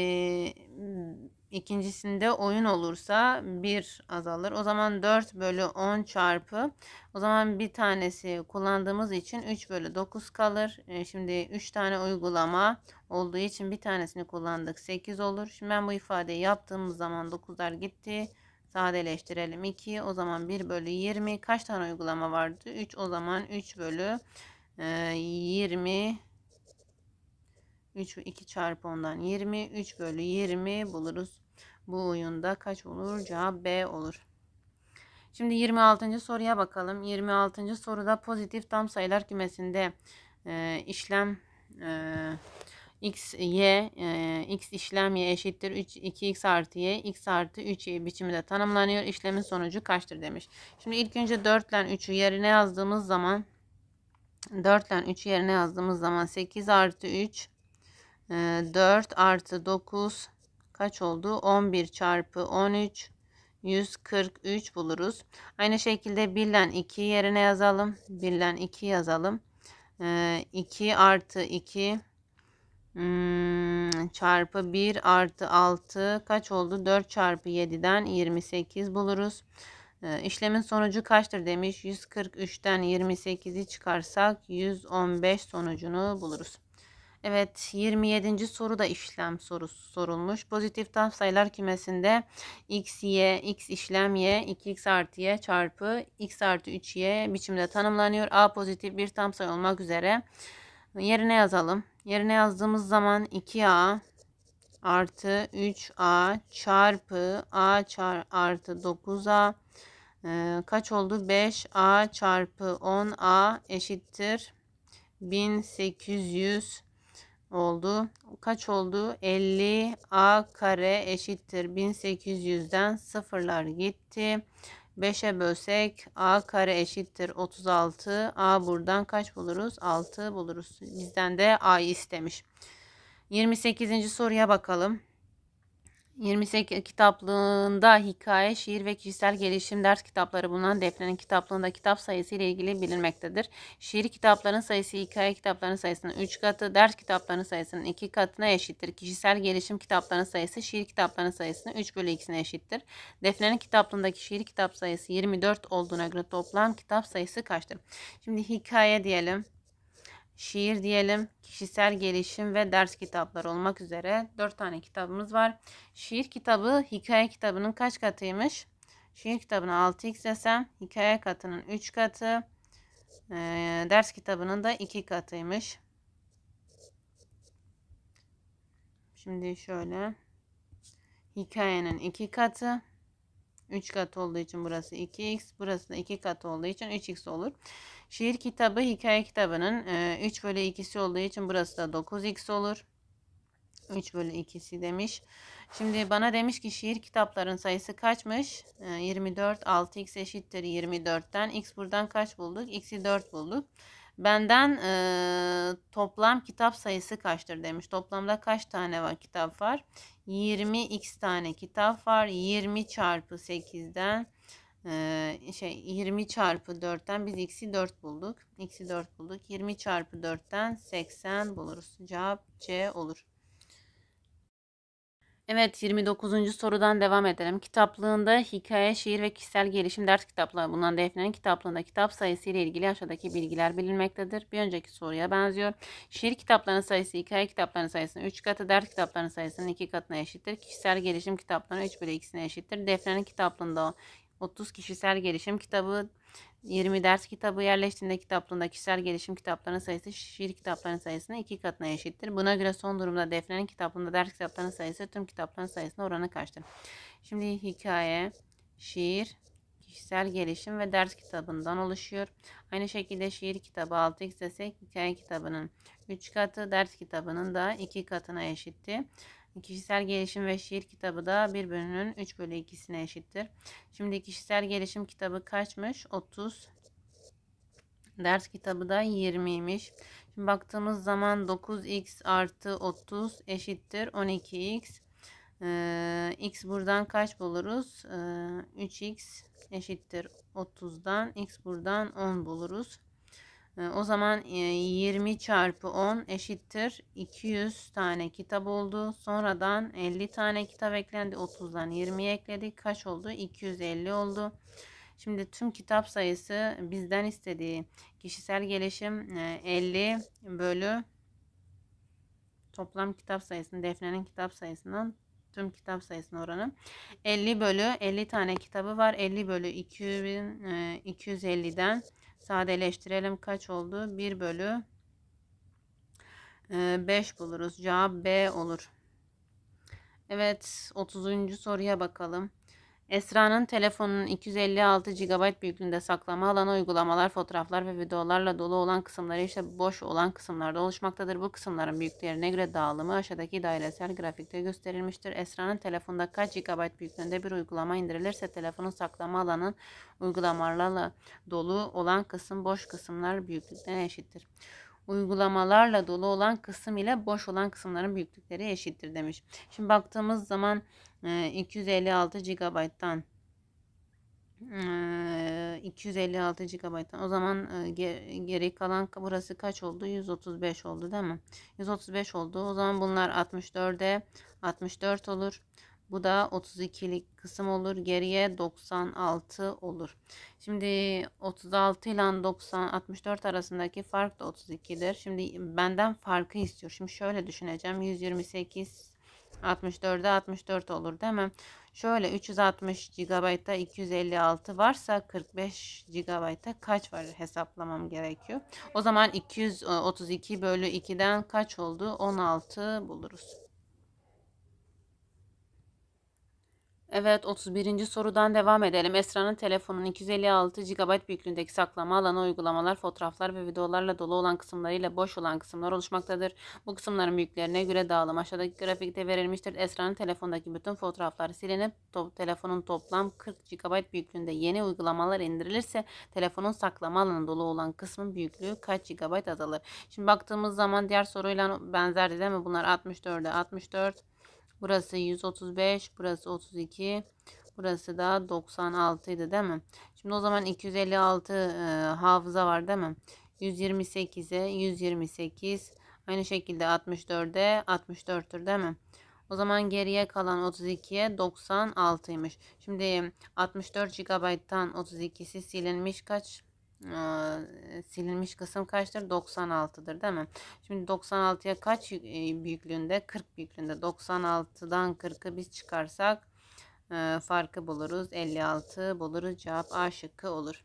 İkincisinde oyun olursa 1 azalır. O zaman 4 bölü 10 çarpı. O zaman bir tanesi kullandığımız için 3 bölü 9 kalır. E, şimdi 3 tane uygulama olduğu için bir tanesini kullandık. 8 olur. Şimdi ben bu ifadeyi yaptığımız zaman 9'lar gitti. Sadeleştirelim 2. O zaman 1 bölü 20. Kaç tane uygulama vardı? 3. O zaman 3 bölü e, 20 3 2 çarpı ondan 20 3 bölü 20 buluruz. Bu oyunda kaç olur? Cevap B olur. Şimdi 26. soruya bakalım. 26. soruda pozitif tam sayılar kümesinde e, işlem e, x, y, e, x işlem y eşittir 3, 2x artı y, x artı 3y biçiminde tanımlanıyor. İşlemin sonucu kaçtır demiş. Şimdi ilk önce 4 ile 3'ü yerine yazdığımız zaman 4 ile 3'ü yerine yazdığımız zaman 8 artı 3 e, 4 artı 9 kaç oldu? 11 çarpı 13 143 buluruz. Aynı şekilde birlen 2 yerine yazalım. Birlen 2 yazalım. Ee, 2 artı 2 hmm, çarpı 1 artı 6 kaç oldu? 4 çarpı 7'den 28 buluruz. Ee, sonucu kaçtır demiş. 143'ten 28'i çıkarsak 115 sonucunu buluruz. Evet 27. soruda işlem sorusu sorulmuş. Pozitif tam sayılar kümesinde x, y, x işlem y, 2x artı y çarpı x artı 3y biçimde tanımlanıyor. A pozitif bir tam sayı olmak üzere. Yerine yazalım. Yerine yazdığımız zaman 2a artı 3a çarpı a çar artı 9a e, kaç oldu? 5a çarpı 10a eşittir 1800 oldu. Kaç oldu? 50 a kare eşittir 1800'den sıfırlar gitti. 5'e bölsek a kare eşittir 36. a buradan kaç buluruz? 6 buluruz. Bizden de a istemiş. 28. soruya bakalım. 28 kitaplığında hikaye, şiir ve kişisel gelişim ders kitapları bulunan Defne'nin kitaplığında kitap sayısı ile ilgili bilinmektedir. Şiir kitaplarının sayısı hikaye kitaplarının sayısının 3 katı, ders kitaplarının sayısının 2 katına eşittir. Kişisel gelişim kitaplarının sayısı şiir kitaplarının sayısının 3 bölü 2'sine eşittir. Defne'nin kitaplığındaki şiir kitap sayısı 24 olduğuna göre toplam kitap sayısı kaçtır? Şimdi hikaye diyelim şiir diyelim, kişisel gelişim ve ders kitapları olmak üzere 4 tane kitabımız var. Şiir kitabı hikaye kitabının kaç katıymış? Şiir kitabına 6x desem hikaye katının 3 katı, e, ders kitabının da 2 katıymış. Şimdi şöyle hikayenin 2 katı 3 kat olduğu için burası 2x burası da 2 kat olduğu için 3x olur. Şiir kitabı hikaye kitabının e, 3 bölü 2'si olduğu için burası da 9x olur. 3 bölü 2'si demiş. Şimdi bana demiş ki şiir kitapların sayısı kaçmış? 24 6x eşittir 24'ten. X buradan kaç bulduk? X'i 4 bulduk. Benden e, toplam kitap sayısı kaçtır demiş. Toplamda kaç tane var kitap var? 20x tane kitap var. 20 çarpı 8'den şey 20 çarpı 4'ten biz x'i 4 bulduk. X'i 4 bulduk. 20 çarpı 4'ten 80 buluruz. Cevap C olur. Evet 29. sorudan devam edelim. Kitaplığında hikaye, şiir ve kişisel gelişim ders kitapları bulunan Defne'nin kitaplığında kitap sayısı ile ilgili aşağıdaki bilgiler bilinmektedir. Bir önceki soruya benziyor. Şiir kitaplarının sayısı hikaye kitaplarının sayısının 3 katı, ders kitaplarının sayısının 2 katına eşittir. Kişisel gelişim kitaplarının 3 bölü 2'sine eşittir. Defne'nin kitaplığında 30 kişisel gelişim kitabı, 20 ders kitabı yerleştiğinde kitaplığında kişisel gelişim kitaplarının sayısı şiir kitaplarının sayısına iki katına eşittir. Buna göre son durumda defnenin kitabında ders kitaplarının sayısı tüm kitapların sayısına oranı kaçtır? Şimdi hikaye, şiir, kişisel gelişim ve ders kitabından oluşuyor. Aynı şekilde şiir kitabı 6x ise hikaye kitabının 3 katı, ders kitabının da 2 katına eşitti. Kişisel gelişim ve şiir kitabı da bir bölünün 3 bölü 2'sine eşittir. Şimdi kişisel gelişim kitabı kaçmış? 30. Ders kitabı da 20'ymiş. Şimdi baktığımız zaman 9x artı 30 eşittir 12x. Ee, x buradan kaç buluruz? Ee, 3x eşittir 30'dan. x buradan 10 buluruz. Ee, o zaman 20 e, çarpı 10 eşittir 200 tane kitap oldu. Sonradan 50 tane kitap eklendi. 30'dan 20'ye ekledik. Kaç oldu? 250 oldu. Şimdi tüm kitap sayısı bizden istediği kişisel gelişim 50 e, bölü toplam kitap sayısını Defne'nin kitap sayısından tüm kitap sayısının oranı 50 bölü 50 tane kitabı var. 50 bölü 250'den sadeleştirelim. Kaç oldu? 1 bölü 5 e, buluruz. Cevap B olur. Evet 30. soruya bakalım. Esra'nın telefonunun 256 GB büyüklüğünde saklama alanı uygulamalar, fotoğraflar ve videolarla dolu olan kısımları ise boş olan kısımlarda oluşmaktadır. Bu kısımların büyüklüklerine göre dağılımı aşağıdaki dairesel grafikte gösterilmiştir. Esra'nın telefonda kaç GB büyüklüğünde bir uygulama indirilirse telefonun saklama alanının uygulamalarla dolu olan kısım boş kısımlar büyüklüklerine eşittir uygulamalarla dolu olan kısım ile boş olan kısımların büyüklükleri eşittir demiş. Şimdi baktığımız zaman 256 GB'dan 256 GB'dan o zaman e, geri kalan burası kaç oldu 135 oldu değil mi 135 oldu o zaman bunlar 64'e 64 olur bu da 32'lik kısım olur geriye 96 olur şimdi 36 ile 90 64 arasındaki fark da 32'dir şimdi benden farkı istiyor şimdi şöyle düşüneceğim 128 64'e 64 olur değil mi? Şöyle 360 GB'da 256 varsa 45 GB'da kaç var hesaplamam gerekiyor. O zaman 232 bölü 2'den kaç oldu? 16 buluruz. Evet 31. sorudan devam edelim. Esra'nın telefonun 256 GB büyüklüğündeki saklama alanı uygulamalar, fotoğraflar ve videolarla dolu olan kısımlarıyla boş olan kısımlar oluşmaktadır. Bu kısımların büyüklerine göre dağılım aşağıdaki grafikte verilmiştir. Esra'nın telefondaki bütün fotoğraflar silinip to telefonun toplam 40 GB büyüklüğünde yeni uygulamalar indirilirse telefonun saklama alanı dolu olan kısmın büyüklüğü kaç GB azalır? Şimdi baktığımız zaman diğer soruyla benzerdi, değil mi? Bunlar 64'e 64, Burası 135, burası 32, burası da 96 idi değil mi? Şimdi o zaman 256 e, hafıza var değil mi? 128'e 128, aynı şekilde 64'e 64'tür değil mi? O zaman geriye kalan 32'ye 96'ymış. Şimdi 64 GB'tan 32'si silinmiş kaç? silinmiş kısım kaçtır? 96'dır değil mi? Şimdi 96'ya kaç büyüklüğünde? 40 büyüklüğünde. 96'dan 40'ı biz çıkarsak farkı buluruz. 56 buluruz. Cevap A şıkkı olur.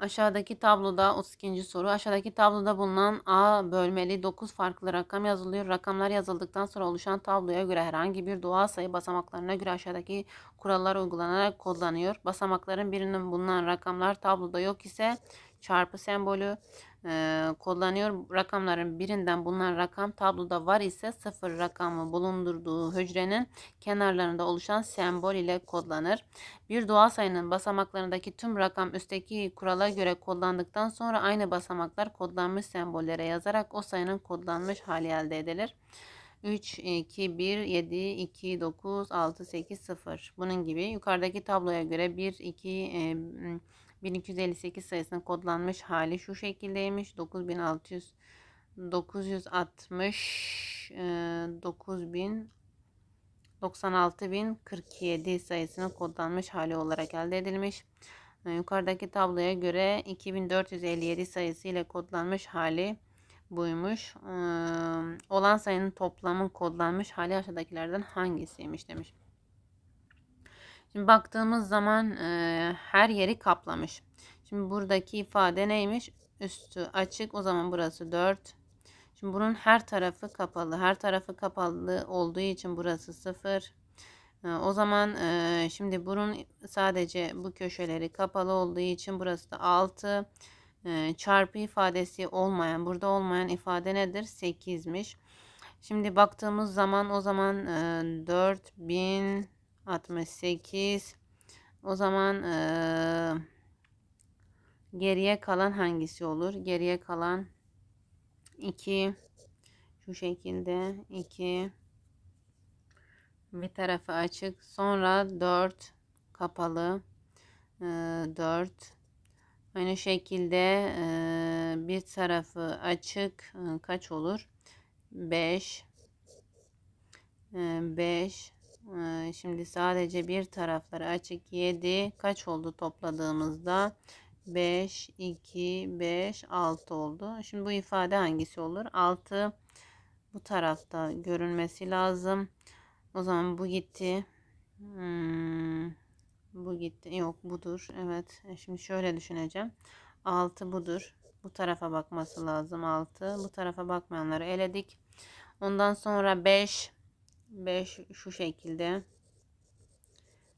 Aşağıdaki tabloda 32. soru. Aşağıdaki tabloda bulunan A bölmeli 9 farklı rakam yazılıyor. Rakamlar yazıldıktan sonra oluşan tabloya göre herhangi bir doğal sayı basamaklarına göre aşağıdaki kurallar uygulanarak kodlanıyor. Basamakların birinin bulunan rakamlar tabloda yok ise çarpı sembolü, e, kullanıyor. Rakamların birinden bulunan rakam tabloda var ise sıfır rakamı bulundurduğu hücrenin kenarlarında oluşan sembol ile kodlanır. Bir doğal sayının basamaklarındaki tüm rakam üstteki kurala göre kodlandıktan sonra aynı basamaklar kodlanmış sembollere yazarak o sayının kodlanmış hali elde edilir. 3, 2, 1, 7, 2, 9, 6, 8, 0. Bunun gibi yukarıdaki tabloya göre 1, 2, e, 1258 sayısının kodlanmış hali şu şekildeymiş. 9600 960 9000 96.047 sayısının kodlanmış hali olarak elde edilmiş. Yukarıdaki tabloya göre 2457 sayısı ile kodlanmış hali buymuş. Olan sayının toplamın kodlanmış hali aşağıdakilerden hangisiymiş demiş. Şimdi baktığımız zaman e, her yeri kaplamış. Şimdi buradaki ifade neymiş? Üstü açık. O zaman burası 4. Şimdi bunun her tarafı kapalı. Her tarafı kapalı olduğu için burası 0. E, o zaman e, şimdi bunun sadece bu köşeleri kapalı olduğu için burası da 6. E, çarpı ifadesi olmayan, burada olmayan ifade nedir? 8'miş. Şimdi baktığımız zaman o zaman e, 4000 68 o zaman e, geriye kalan hangisi olur geriye kalan 2 şu şekilde 2 bir tarafı açık sonra 4 kapalı e, 4 aynı şekilde e, bir tarafı açık e, kaç olur 5 5 ee, şimdi sadece bir tarafları açık 7 kaç oldu topladığımızda 5 2 5 6 oldu. Şimdi bu ifade hangisi olur? 6 bu tarafta görünmesi lazım. O zaman bu gitti. Hmm, bu gitti. Yok budur. Evet. E, şimdi şöyle düşüneceğim. 6 budur. Bu tarafa bakması lazım 6. Bu tarafa bakmayanları eledik. Ondan sonra 5 5 şu, şu şekilde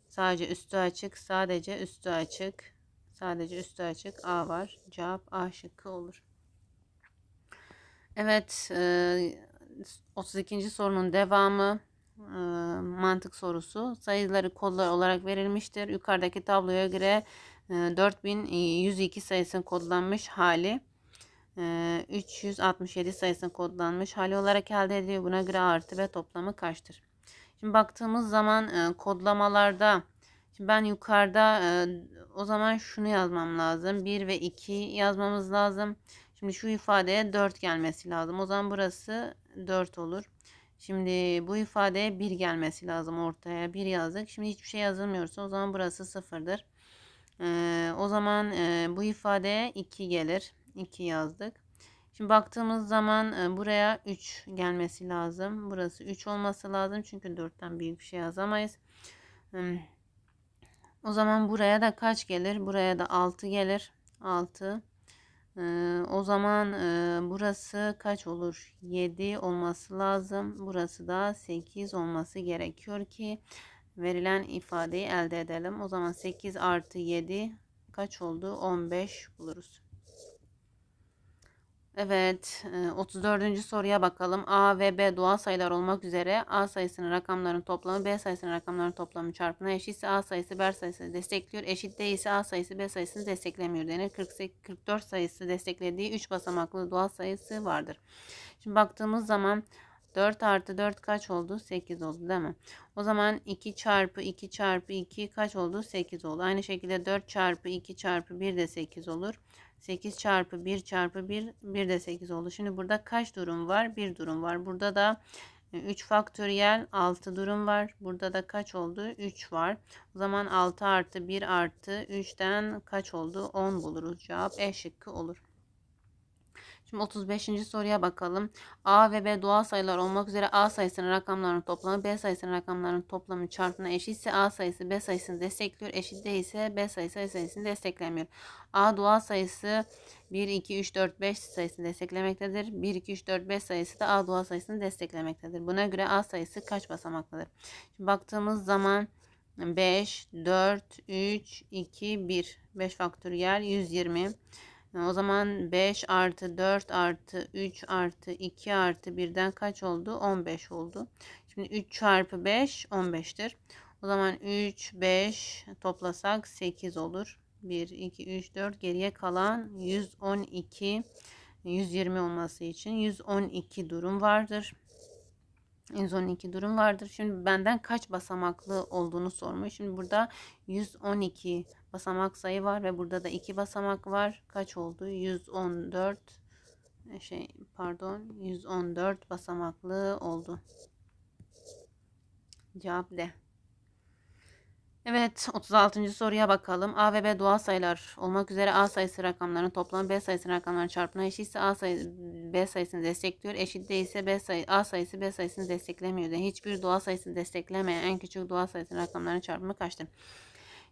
sadece üstü açık sadece üstü açık sadece üstü açık A var cevap A şıkkı olur Evet 32. E, sorunun devamı e, mantık sorusu sayıları kodlar olarak verilmiştir yukarıdaki tabloya göre 4102 e, sayısının kodlanmış hali 367 sayısı kodlanmış. Hali olarak elde ediliyor. Buna göre artı ve toplamı kaçtır? Şimdi baktığımız zaman kodlamalarda şimdi ben yukarıda o zaman şunu yazmam lazım. 1 ve 2 yazmamız lazım. Şimdi şu ifadeye 4 gelmesi lazım. O zaman burası 4 olur. Şimdi bu ifadeye 1 gelmesi lazım ortaya. 1 yazdık. Şimdi hiçbir şey yazılmıyorsa o zaman burası 0'dır. Ee, o zaman e, bu ifadeye 2 gelir. 2 yazdık. Şimdi baktığımız zaman e, buraya 3 gelmesi lazım. Burası 3 olması lazım. Çünkü 4'ten büyük bir şey yazamayız. Hmm. O zaman buraya da kaç gelir? Buraya da 6 gelir. 6. Ee, o zaman e, burası kaç olur? 7 olması lazım. Burası da 8 olması gerekiyor ki verilen ifadeyi elde edelim. O zaman 8 artı 7 kaç oldu? 15 buluruz. Evet, 34. E, soruya bakalım. A ve B doğal sayılar olmak üzere A sayısının rakamların toplamı B sayısının rakamların toplamı çarpına eşitse A sayısı B sayısını destekliyor. Eşit değilse A sayısı B sayısını desteklemiyor denir. 48, 44 sayısı desteklediği 3 basamaklı doğal sayısı vardır. Şimdi baktığımız zaman 4 artı 4 kaç oldu? 8 oldu değil mi? O zaman 2 çarpı 2 çarpı 2 kaç oldu? 8 oldu. Aynı şekilde 4 çarpı 2 çarpı 1 de 8 olur. 8 çarpı 1 çarpı 1 1 de 8 oldu. Şimdi burada kaç durum var? 1 durum var. Burada da 3 e, faktöriyel 6 durum var. Burada da kaç oldu? 3 var. O zaman 6 artı 1 artı 3'ten kaç oldu? 10 buluruz. Cevap E şıkkı olur. Şimdi 35. soruya bakalım. A ve B doğal sayılar olmak üzere A sayısının rakamlarının toplamı B sayısının rakamlarının toplamı çarpımına eşitse A sayısı B sayısını destekliyor. Eşit değilse B sayısı A sayısını desteklemiyor. A doğal sayısı 1, 2, 3, 4, 5 sayısını desteklemektedir. 1, 2, 3, 4, 5 sayısı da A doğal sayısını desteklemektedir. Buna göre A sayısı kaç basamaklıdır? Şimdi baktığımız zaman 5, 4, 3, 2, 1. 5 faktöriyel 120. 120. O zaman 5 artı 4 artı 3 artı 2 artı birden kaç oldu? 15 oldu. Şimdi 3 çarpı 5 15'tir. O zaman 3, 5 toplasak 8 olur. 1, 2, 3, 4 geriye kalan 112, 120 olması için 112 durum vardır. 112 durum vardır. Şimdi benden kaç basamaklı olduğunu sormuş. Şimdi burada 112 basamak sayı var ve burada da iki basamak var. Kaç oldu? 114 e, şey pardon 114 basamaklı oldu. Cevap D. Evet 36. soruya bakalım. A ve B doğal sayılar olmak üzere A sayısı rakamlarının toplamı B sayısının rakamlarının çarpımına eşitse A sayısı B sayısını destekliyor. Eşit değilse B sayı, A sayısı B sayısını desteklemiyor. De. Hiçbir doğal sayısını desteklemeyen en küçük doğal sayısının rakamlarının çarpımı kaçtır?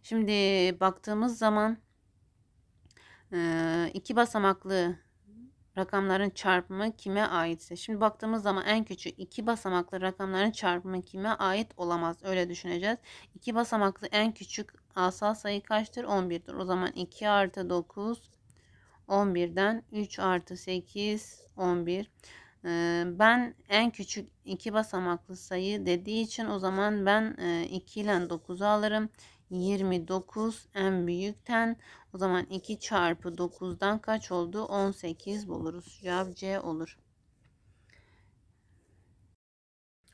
Şimdi baktığımız zaman iki basamaklı rakamların çarpımı kime aitse. Şimdi baktığımız zaman en küçük iki basamaklı rakamların çarpımı kime ait olamaz. Öyle düşüneceğiz. İki basamaklı en küçük asal sayı kaçtır? 11'dir. O zaman 2 artı 9 11'den 3 artı 8 11. Ben en küçük iki basamaklı sayı dediği için o zaman ben 2 ile 9'u alırım. 29 en büyükten o zaman 2 çarpı 9'dan kaç oldu 18 buluruz cevap C olur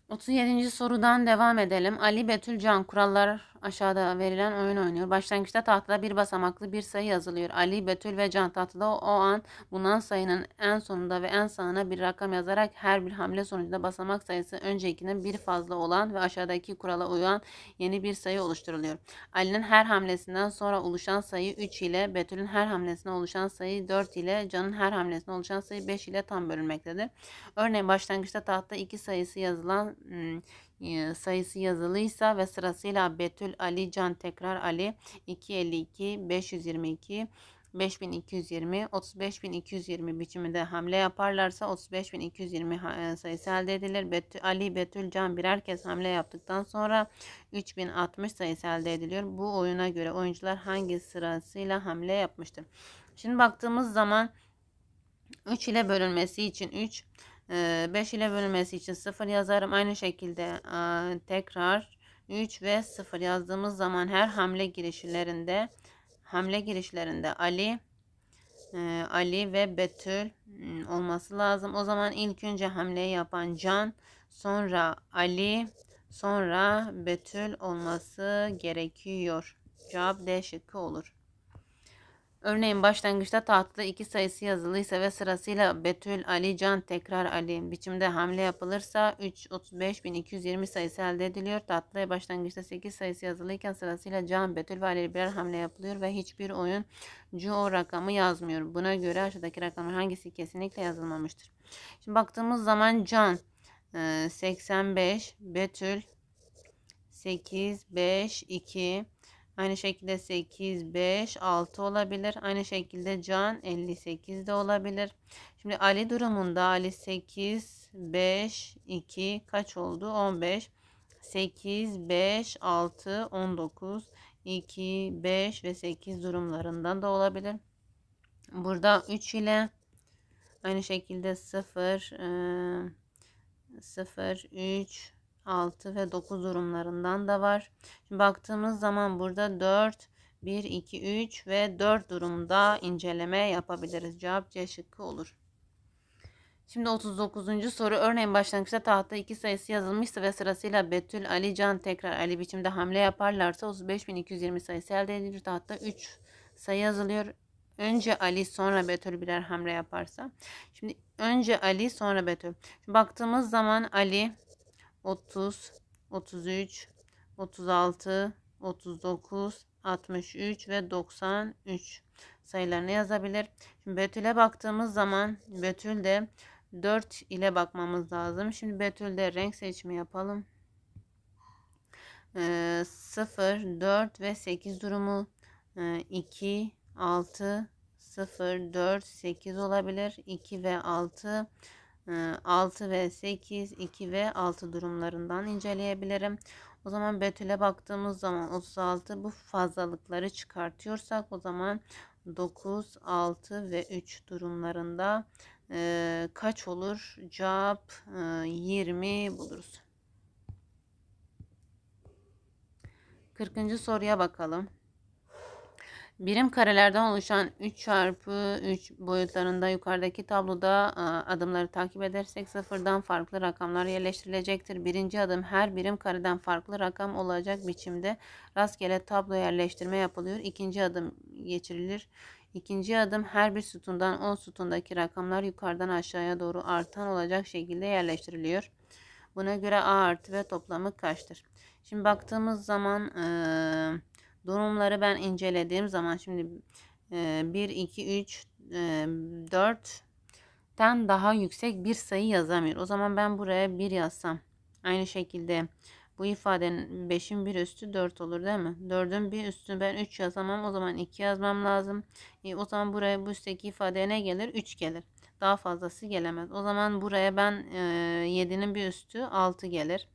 37. sorudan devam edelim. Ali Betül Can kurallar Aşağıda verilen oyun oynuyor. Başlangıçta tahtada bir basamaklı bir sayı yazılıyor. Ali, Betül ve Can tahtada o an bulunan sayının en sonunda ve en sağına bir rakam yazarak her bir hamle sonucunda basamak sayısı öncekinden bir fazla olan ve aşağıdaki kurala uyan yeni bir sayı oluşturuluyor. Ali'nin her hamlesinden sonra oluşan sayı 3 ile, Betül'ün her hamlesine oluşan sayı 4 ile, Can'ın her hamlesine oluşan sayı 5 ile tam bölünmektedir. Örneğin başlangıçta tahtta iki sayısı yazılan hmm, ee, sayısı yazılıysa ve sırasıyla Betül Ali Can Tekrar Ali 252 522 5220 35220 biçiminde hamle yaparlarsa 35220 e, sayısı elde edilir. Betül, Ali Betül Can birer kez hamle yaptıktan sonra 3060 sayısı elde ediliyor. Bu oyuna göre oyuncular hangi sırasıyla hamle yapmıştır? Şimdi baktığımız zaman 3 ile bölünmesi için 3 5 ile bölünmesi için 0 yazarım. Aynı şekilde tekrar 3 ve 0 yazdığımız zaman her hamle girişlerinde hamle girişlerinde Ali Ali ve Betül hmm, olması lazım. O zaman ilk önce hamleyi yapan Can, sonra Ali, sonra Betül olması gerekiyor. Cevap D şıkkı olur. Örneğin başlangıçta tahtada iki sayısı yazılıysa ve sırasıyla Betül, Ali, Can, tekrar Ali biçimde hamle yapılırsa 3, sayısı elde ediliyor. Tahtaya başlangıçta 8 sayısı yazılıyken sırasıyla Can, Betül ve Ali birer hamle yapılıyor ve hiçbir oyun o rakamı yazmıyor. Buna göre aşağıdaki rakamın hangisi kesinlikle yazılmamıştır? Şimdi baktığımız zaman Can 85, e, Betül 8, 5, 2, Aynı şekilde 8, 5, 6 olabilir. Aynı şekilde Can 58 de olabilir. Şimdi Ali durumunda Ali 8, 5, 2 kaç oldu? 15. 8, 5, 6, 19, 2, 5 ve 8 durumlarından da olabilir. Burada 3 ile aynı şekilde 0, 0, 3, 6 ve 9 durumlarından da var. Şimdi baktığımız zaman burada 4, 1, 2, 3 ve 4 durumda inceleme yapabiliriz. Cevap C şıkkı olur. Şimdi 39. soru. Örneğin başlangıçta tahta iki sayısı yazılmışsa ve sırasıyla Betül, Ali, Can tekrar Ali biçimde hamle yaparlarsa 35.220 sayısı elde edilir. Tahta 3 sayı yazılıyor. Önce Ali sonra Betül birer hamle yaparsa. Şimdi önce Ali sonra Betül. Şimdi baktığımız zaman Ali 30, 33, 36, 39, 63 ve 93 sayılarını yazabilir. Şimdi Betül'e baktığımız zaman Betül'de 4 ile bakmamız lazım. Şimdi Betül'de renk seçimi yapalım. Ee, 0, 4 ve 8 durumu ee, 2, 6, 0, 4, 8 olabilir. 2 ve 6 6 ee, ve 8, 2 ve 6 durumlarından inceleyebilirim. O zaman betüle baktığımız zaman 36 bu fazlalıkları çıkartıyorsak o zaman 9, 6 ve 3 durumlarında e, kaç olur? Cevap e, 20 buluruz. 40. soruya bakalım. Birim karelerden oluşan 3 çarpı 3 boyutlarında yukarıdaki tabloda e, adımları takip edersek sıfırdan farklı rakamlar yerleştirilecektir. Birinci adım her birim kareden farklı rakam olacak biçimde rastgele tablo yerleştirme yapılıyor. İkinci adım geçirilir. İkinci adım her bir sütundan 10 sütundaki rakamlar yukarıdan aşağıya doğru artan olacak şekilde yerleştiriliyor. Buna göre A artı ve toplamı kaçtır? Şimdi baktığımız zaman... Ee, Durumları ben incelediğim zaman şimdi e, 1, 2, 3, e, daha yüksek bir sayı yazamıyor. O zaman ben buraya 1 yazsam. Aynı şekilde bu ifadenin 5'in bir üstü 4 olur değil mi? 4'ün bir üstü ben 3 yazamam. O zaman 2 yazmam lazım. E, o zaman buraya bu üstteki ifadeye ne gelir? 3 gelir. Daha fazlası gelemez. O zaman buraya ben e, 7'nin bir üstü 6 gelir.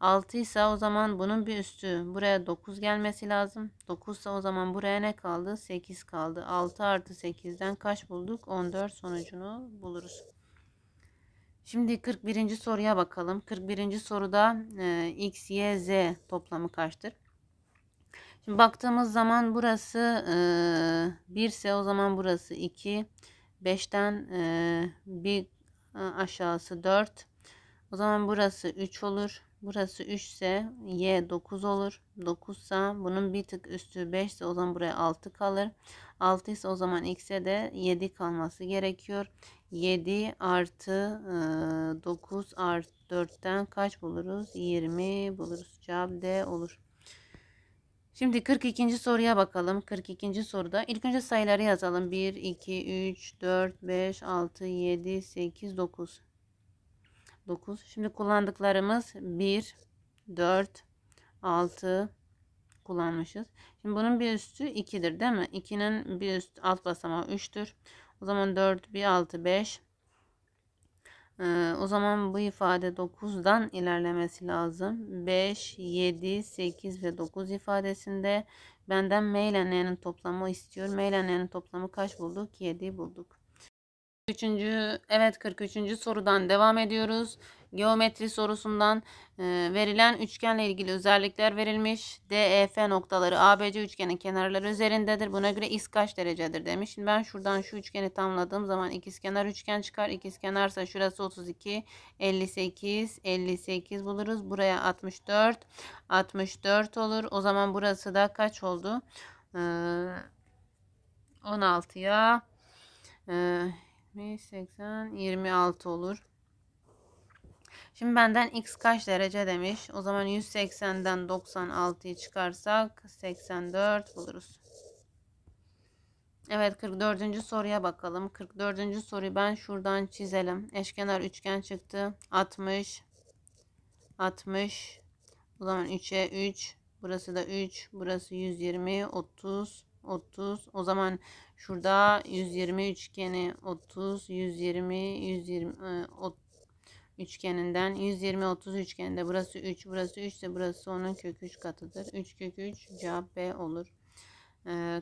6 ise o zaman bunun bir üstü. Buraya 9 gelmesi lazım. 9 ise o zaman buraya ne kaldı? 8 kaldı. 6 artı 8'den kaç bulduk? 14 sonucunu buluruz. Şimdi 41. soruya bakalım. 41. soruda e, x, y, z toplamı kaçtır? Şimdi baktığımız zaman burası e, 1 ise o zaman burası 2. 5'ten e, bir e, aşağısı 4. O zaman burası 3 olur. Burası 3 ise y 9 olur. 9 ise bunun bir tık üstü 5 ise o zaman buraya 6 kalır. 6 ise o zaman x'e de 7 kalması gerekiyor. 7 artı e, 9 artı 4'ten kaç buluruz? 20 buluruz. Cevap D olur. Şimdi 42. soruya bakalım. 42. soruda ilk önce sayıları yazalım. 1, 2, 3, 4, 5, 6, 7, 8, 9. 9. Şimdi kullandıklarımız 1, 4, 6 kullanmışız. Şimdi bunun bir üstü 2'dir değil mi? 2'nin bir üst alt basamağı 3'tür. O zaman 4, 1, 6, 5. Ee, o zaman bu ifade 9'dan ilerlemesi lazım. 5, 7, 8 ve 9 ifadesinde benden meylenlerin toplamı istiyor. Meylenlerin toplamı kaç bulduk? 7 bulduk. 43. evet 43. sorudan devam ediyoruz. Geometri sorusundan e, verilen üçgenle ilgili özellikler verilmiş. DEF noktaları ABC üçgenin kenarları üzerindedir. Buna göre x kaç derecedir demiş. Şimdi ben şuradan şu üçgeni tamladığım zaman ikizkenar üçgen çıkar. İkizkenarsa şurası 32, 58, 58 buluruz. Buraya 64, 64 olur. O zaman burası da kaç oldu? Ee, 16'ya 70, 80, 26 olur. Şimdi benden x kaç derece demiş. O zaman 180'den 96'yı çıkarsak 84 buluruz. Evet 44. soruya bakalım. 44. soruyu ben şuradan çizelim. Eşkenar üçgen çıktı. 60 60 o zaman 3'e 3 burası da 3 burası 120 30 30. O zaman şurada 120 üçgeni 30, 120, 120 üçgeninden 120 30 üçgeninde burası 3, burası 3 de burası onun kök 3 katıdır. 3 kök 3 cevap B olur.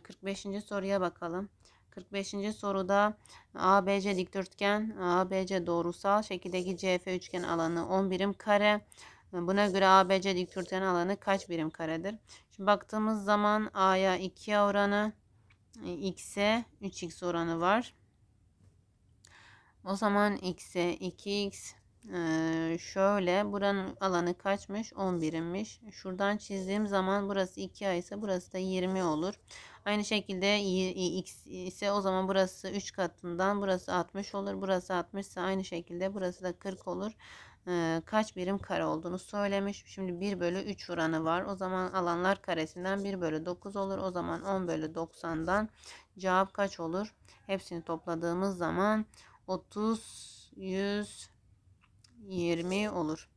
45. E, soruya bakalım. 45. soruda ABC dikdörtgen, ABC doğrusal şekildeki CF üçgen alanı 10 birim kare. Buna göre ABC dikdörtgen alanı kaç birim karedir? Şimdi baktığımız zaman A'ya 2A oranı, e, X'e 3X oranı var. O zaman X'e 2X e, şöyle buranın alanı kaçmış 11'inmiş şuradan çizdiğim zaman burası 2 ay ise burası da 20 olur aynı şekilde e, x ise o zaman burası 3 katından burası 60 olur burası 60 ise aynı şekilde burası da 40 olur kaç birim kare olduğunu söylemiş. Şimdi 1 bölü 3 oranı var. O zaman alanlar karesinden 1 bölü 9 olur. O zaman 10 bölü 90'dan cevap kaç olur? Hepsini topladığımız zaman 30, 100, 20 olur.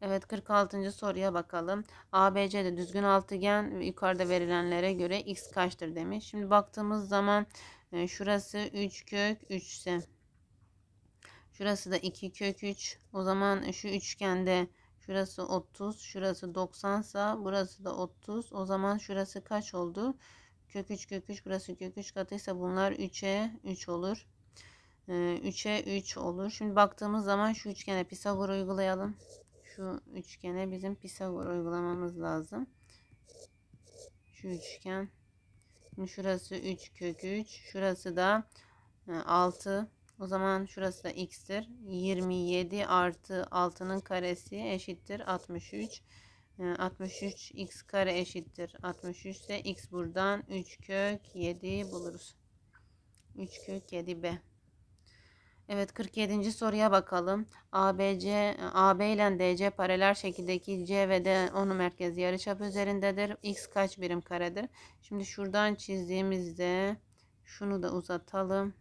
Evet 46. soruya bakalım. ABC'de düzgün altıgen yukarıda verilenlere göre x kaçtır demiş. Şimdi baktığımız zaman şurası 3 kök 3 ise Şurası da 2 kök 3. O zaman şu üçgende şurası 30, şurası 90 sa burası da 30. O zaman şurası kaç oldu? Kök 3 kök 3 burası kök 3 katıysa bunlar 3'e 3 olur. 3'e ee, 3 olur. Şimdi baktığımız zaman şu üçgene Pisagor uygulayalım. Şu üçgene bizim Pisagor uygulamamız lazım. Şu üçgen. Şimdi şurası 3 kök 3. Şurası da 6 e, o zaman şurası da x'tir. 27 artı 6'nın karesi eşittir 63. 63 ee, x kare eşittir. 63 ise x buradan 3 kök 7 buluruz. 3 kök 7 b. Evet 47. soruya bakalım. ABC AB ile DC paralel şekildeki C ve D onu merkezi yarıçap üzerindedir. X kaç birim karedir? Şimdi şuradan çizdiğimizde şunu da uzatalım.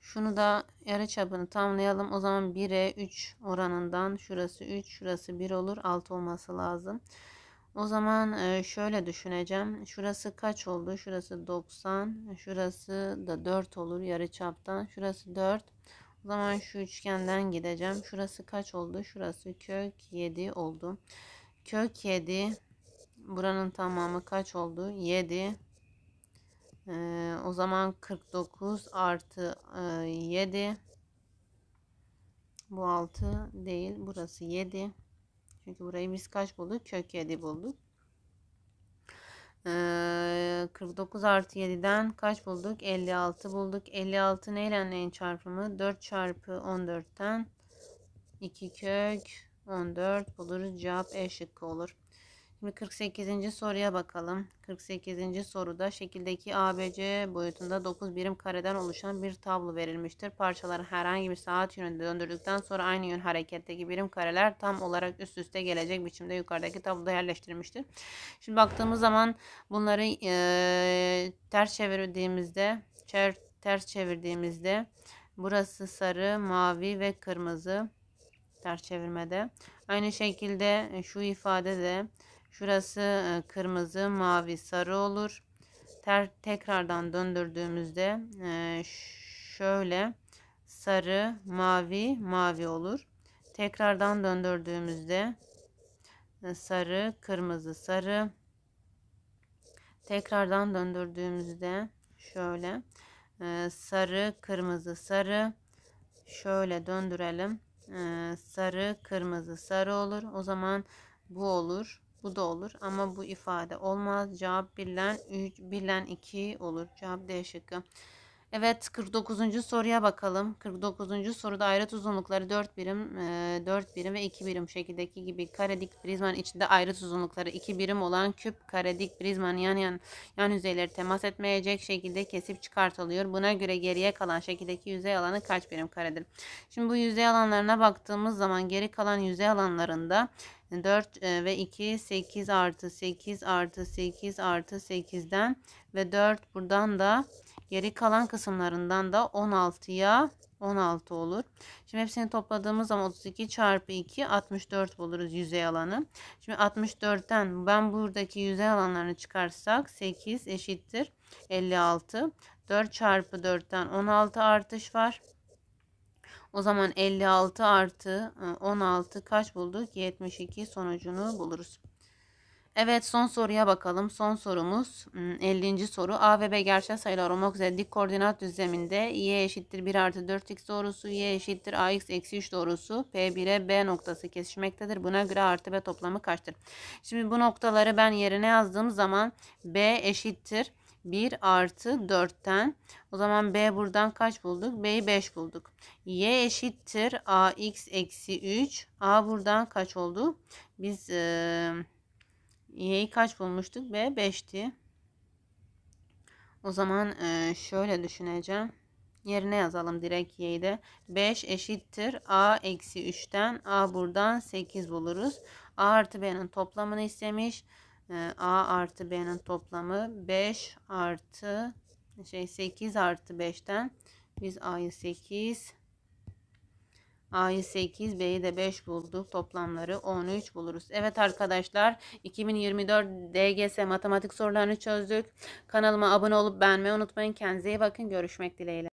Şunu da yarı çapını tamlayalım. O zaman 1'e 3 oranından şurası 3 şurası 1 olur. 6 olması lazım. O zaman e, şöyle düşüneceğim. Şurası kaç oldu? Şurası 90. Şurası da 4 olur yarı çaptan. Şurası 4. O zaman şu üçgenden gideceğim. Şurası kaç oldu? Şurası kök 7 oldu. Kök 7 buranın tamamı kaç oldu? 7 o zaman 49 artı e, 7. Bu 6 değil. Burası 7. Çünkü burayı biz kaç bulduk? Kök 7 bulduk. Ee, 49 artı 7'den kaç bulduk? 56 bulduk. 56 neyle neyin çarpımı? 4 çarpı 14'ten 2 kök 14 buluruz. Cevap E şıkkı olur. Şimdi 48. soruya bakalım. 48. soruda şekildeki ABC boyutunda 9 birim kareden oluşan bir tablo verilmiştir. Parçaları herhangi bir saat yönünde döndürdükten sonra aynı yön hareketteki birim kareler tam olarak üst üste gelecek biçimde yukarıdaki tabloda yerleştirilmiştir. Şimdi baktığımız zaman bunları e, ters çevirdiğimizde çer, ters çevirdiğimizde burası sarı, mavi ve kırmızı ters çevirmede. Aynı şekilde e, şu ifade de Şurası e, kırmızı, mavi, sarı olur. Ter, tekrardan döndürdüğümüzde e, şöyle sarı, mavi, mavi olur. Tekrardan döndürdüğümüzde e, sarı, kırmızı, sarı. Tekrardan döndürdüğümüzde şöyle e, sarı, kırmızı, sarı. Şöyle döndürelim. E, sarı, kırmızı, sarı olur. O zaman bu olur. Bu da olur ama bu ifade olmaz. Cevap bilen 3, bilen 2 olur. Cevap D şıkkı. Evet 49. soruya bakalım. 49. soruda ayrıt uzunlukları 4 birim, 4 e, birim ve 2 birim şekildeki gibi kare dik prizmanın içinde ayrıt uzunlukları 2 birim olan küp kare dik prizmanın yan yan yan yüzeyleri temas etmeyecek şekilde kesip çıkartılıyor. Buna göre geriye kalan şekildeki yüzey alanı kaç birim karedir? Şimdi bu yüzey alanlarına baktığımız zaman geri kalan yüzey alanlarında 4 e, ve 2 8 artı 8 artı 8 artı 8'den ve 4 buradan da Geri kalan kısımlarından da 16'ya 16 olur. Şimdi hepsini topladığımız zaman 32 çarpı 2 64 buluruz yüzey alanı. Şimdi 64'ten ben buradaki yüzey alanlarını çıkarsak 8 eşittir 56. 4 çarpı 4'ten 16 artış var. O zaman 56 artı 16 e, kaç bulduk? 72 sonucunu buluruz. Evet son soruya bakalım. Son sorumuz 50. Hmm, soru. A ve B gerçel sayılar olmak üzere dik koordinat düzleminde y eşittir 1 artı 4x doğrusu y eşittir ax eksi 3 doğrusu P1'e B noktası kesişmektedir. Buna göre artı B toplamı kaçtır? Şimdi bu noktaları ben yerine yazdığım zaman B eşittir 1 artı 4'ten o zaman B buradan kaç bulduk? B'yi 5 bulduk. Y eşittir ax eksi 3. A buradan kaç oldu? Biz ee, Y'yi kaç bulmuştuk? B 5'ti. O zaman e, şöyle düşüneceğim. Yerine yazalım direkt y'yi de. 5 eşittir. A eksi 3'ten A buradan 8 buluruz. A artı B'nin toplamını istemiş. E, A artı B'nin toplamı 5 artı şey 8 artı 5'ten biz A'yı 8 A'yı 8, B'yi de 5 bulduk. Toplamları 13 buluruz. Evet arkadaşlar 2024 DGS matematik sorularını çözdük. Kanalıma abone olup beğenmeyi unutmayın. Kendinize iyi bakın. Görüşmek dileğiyle.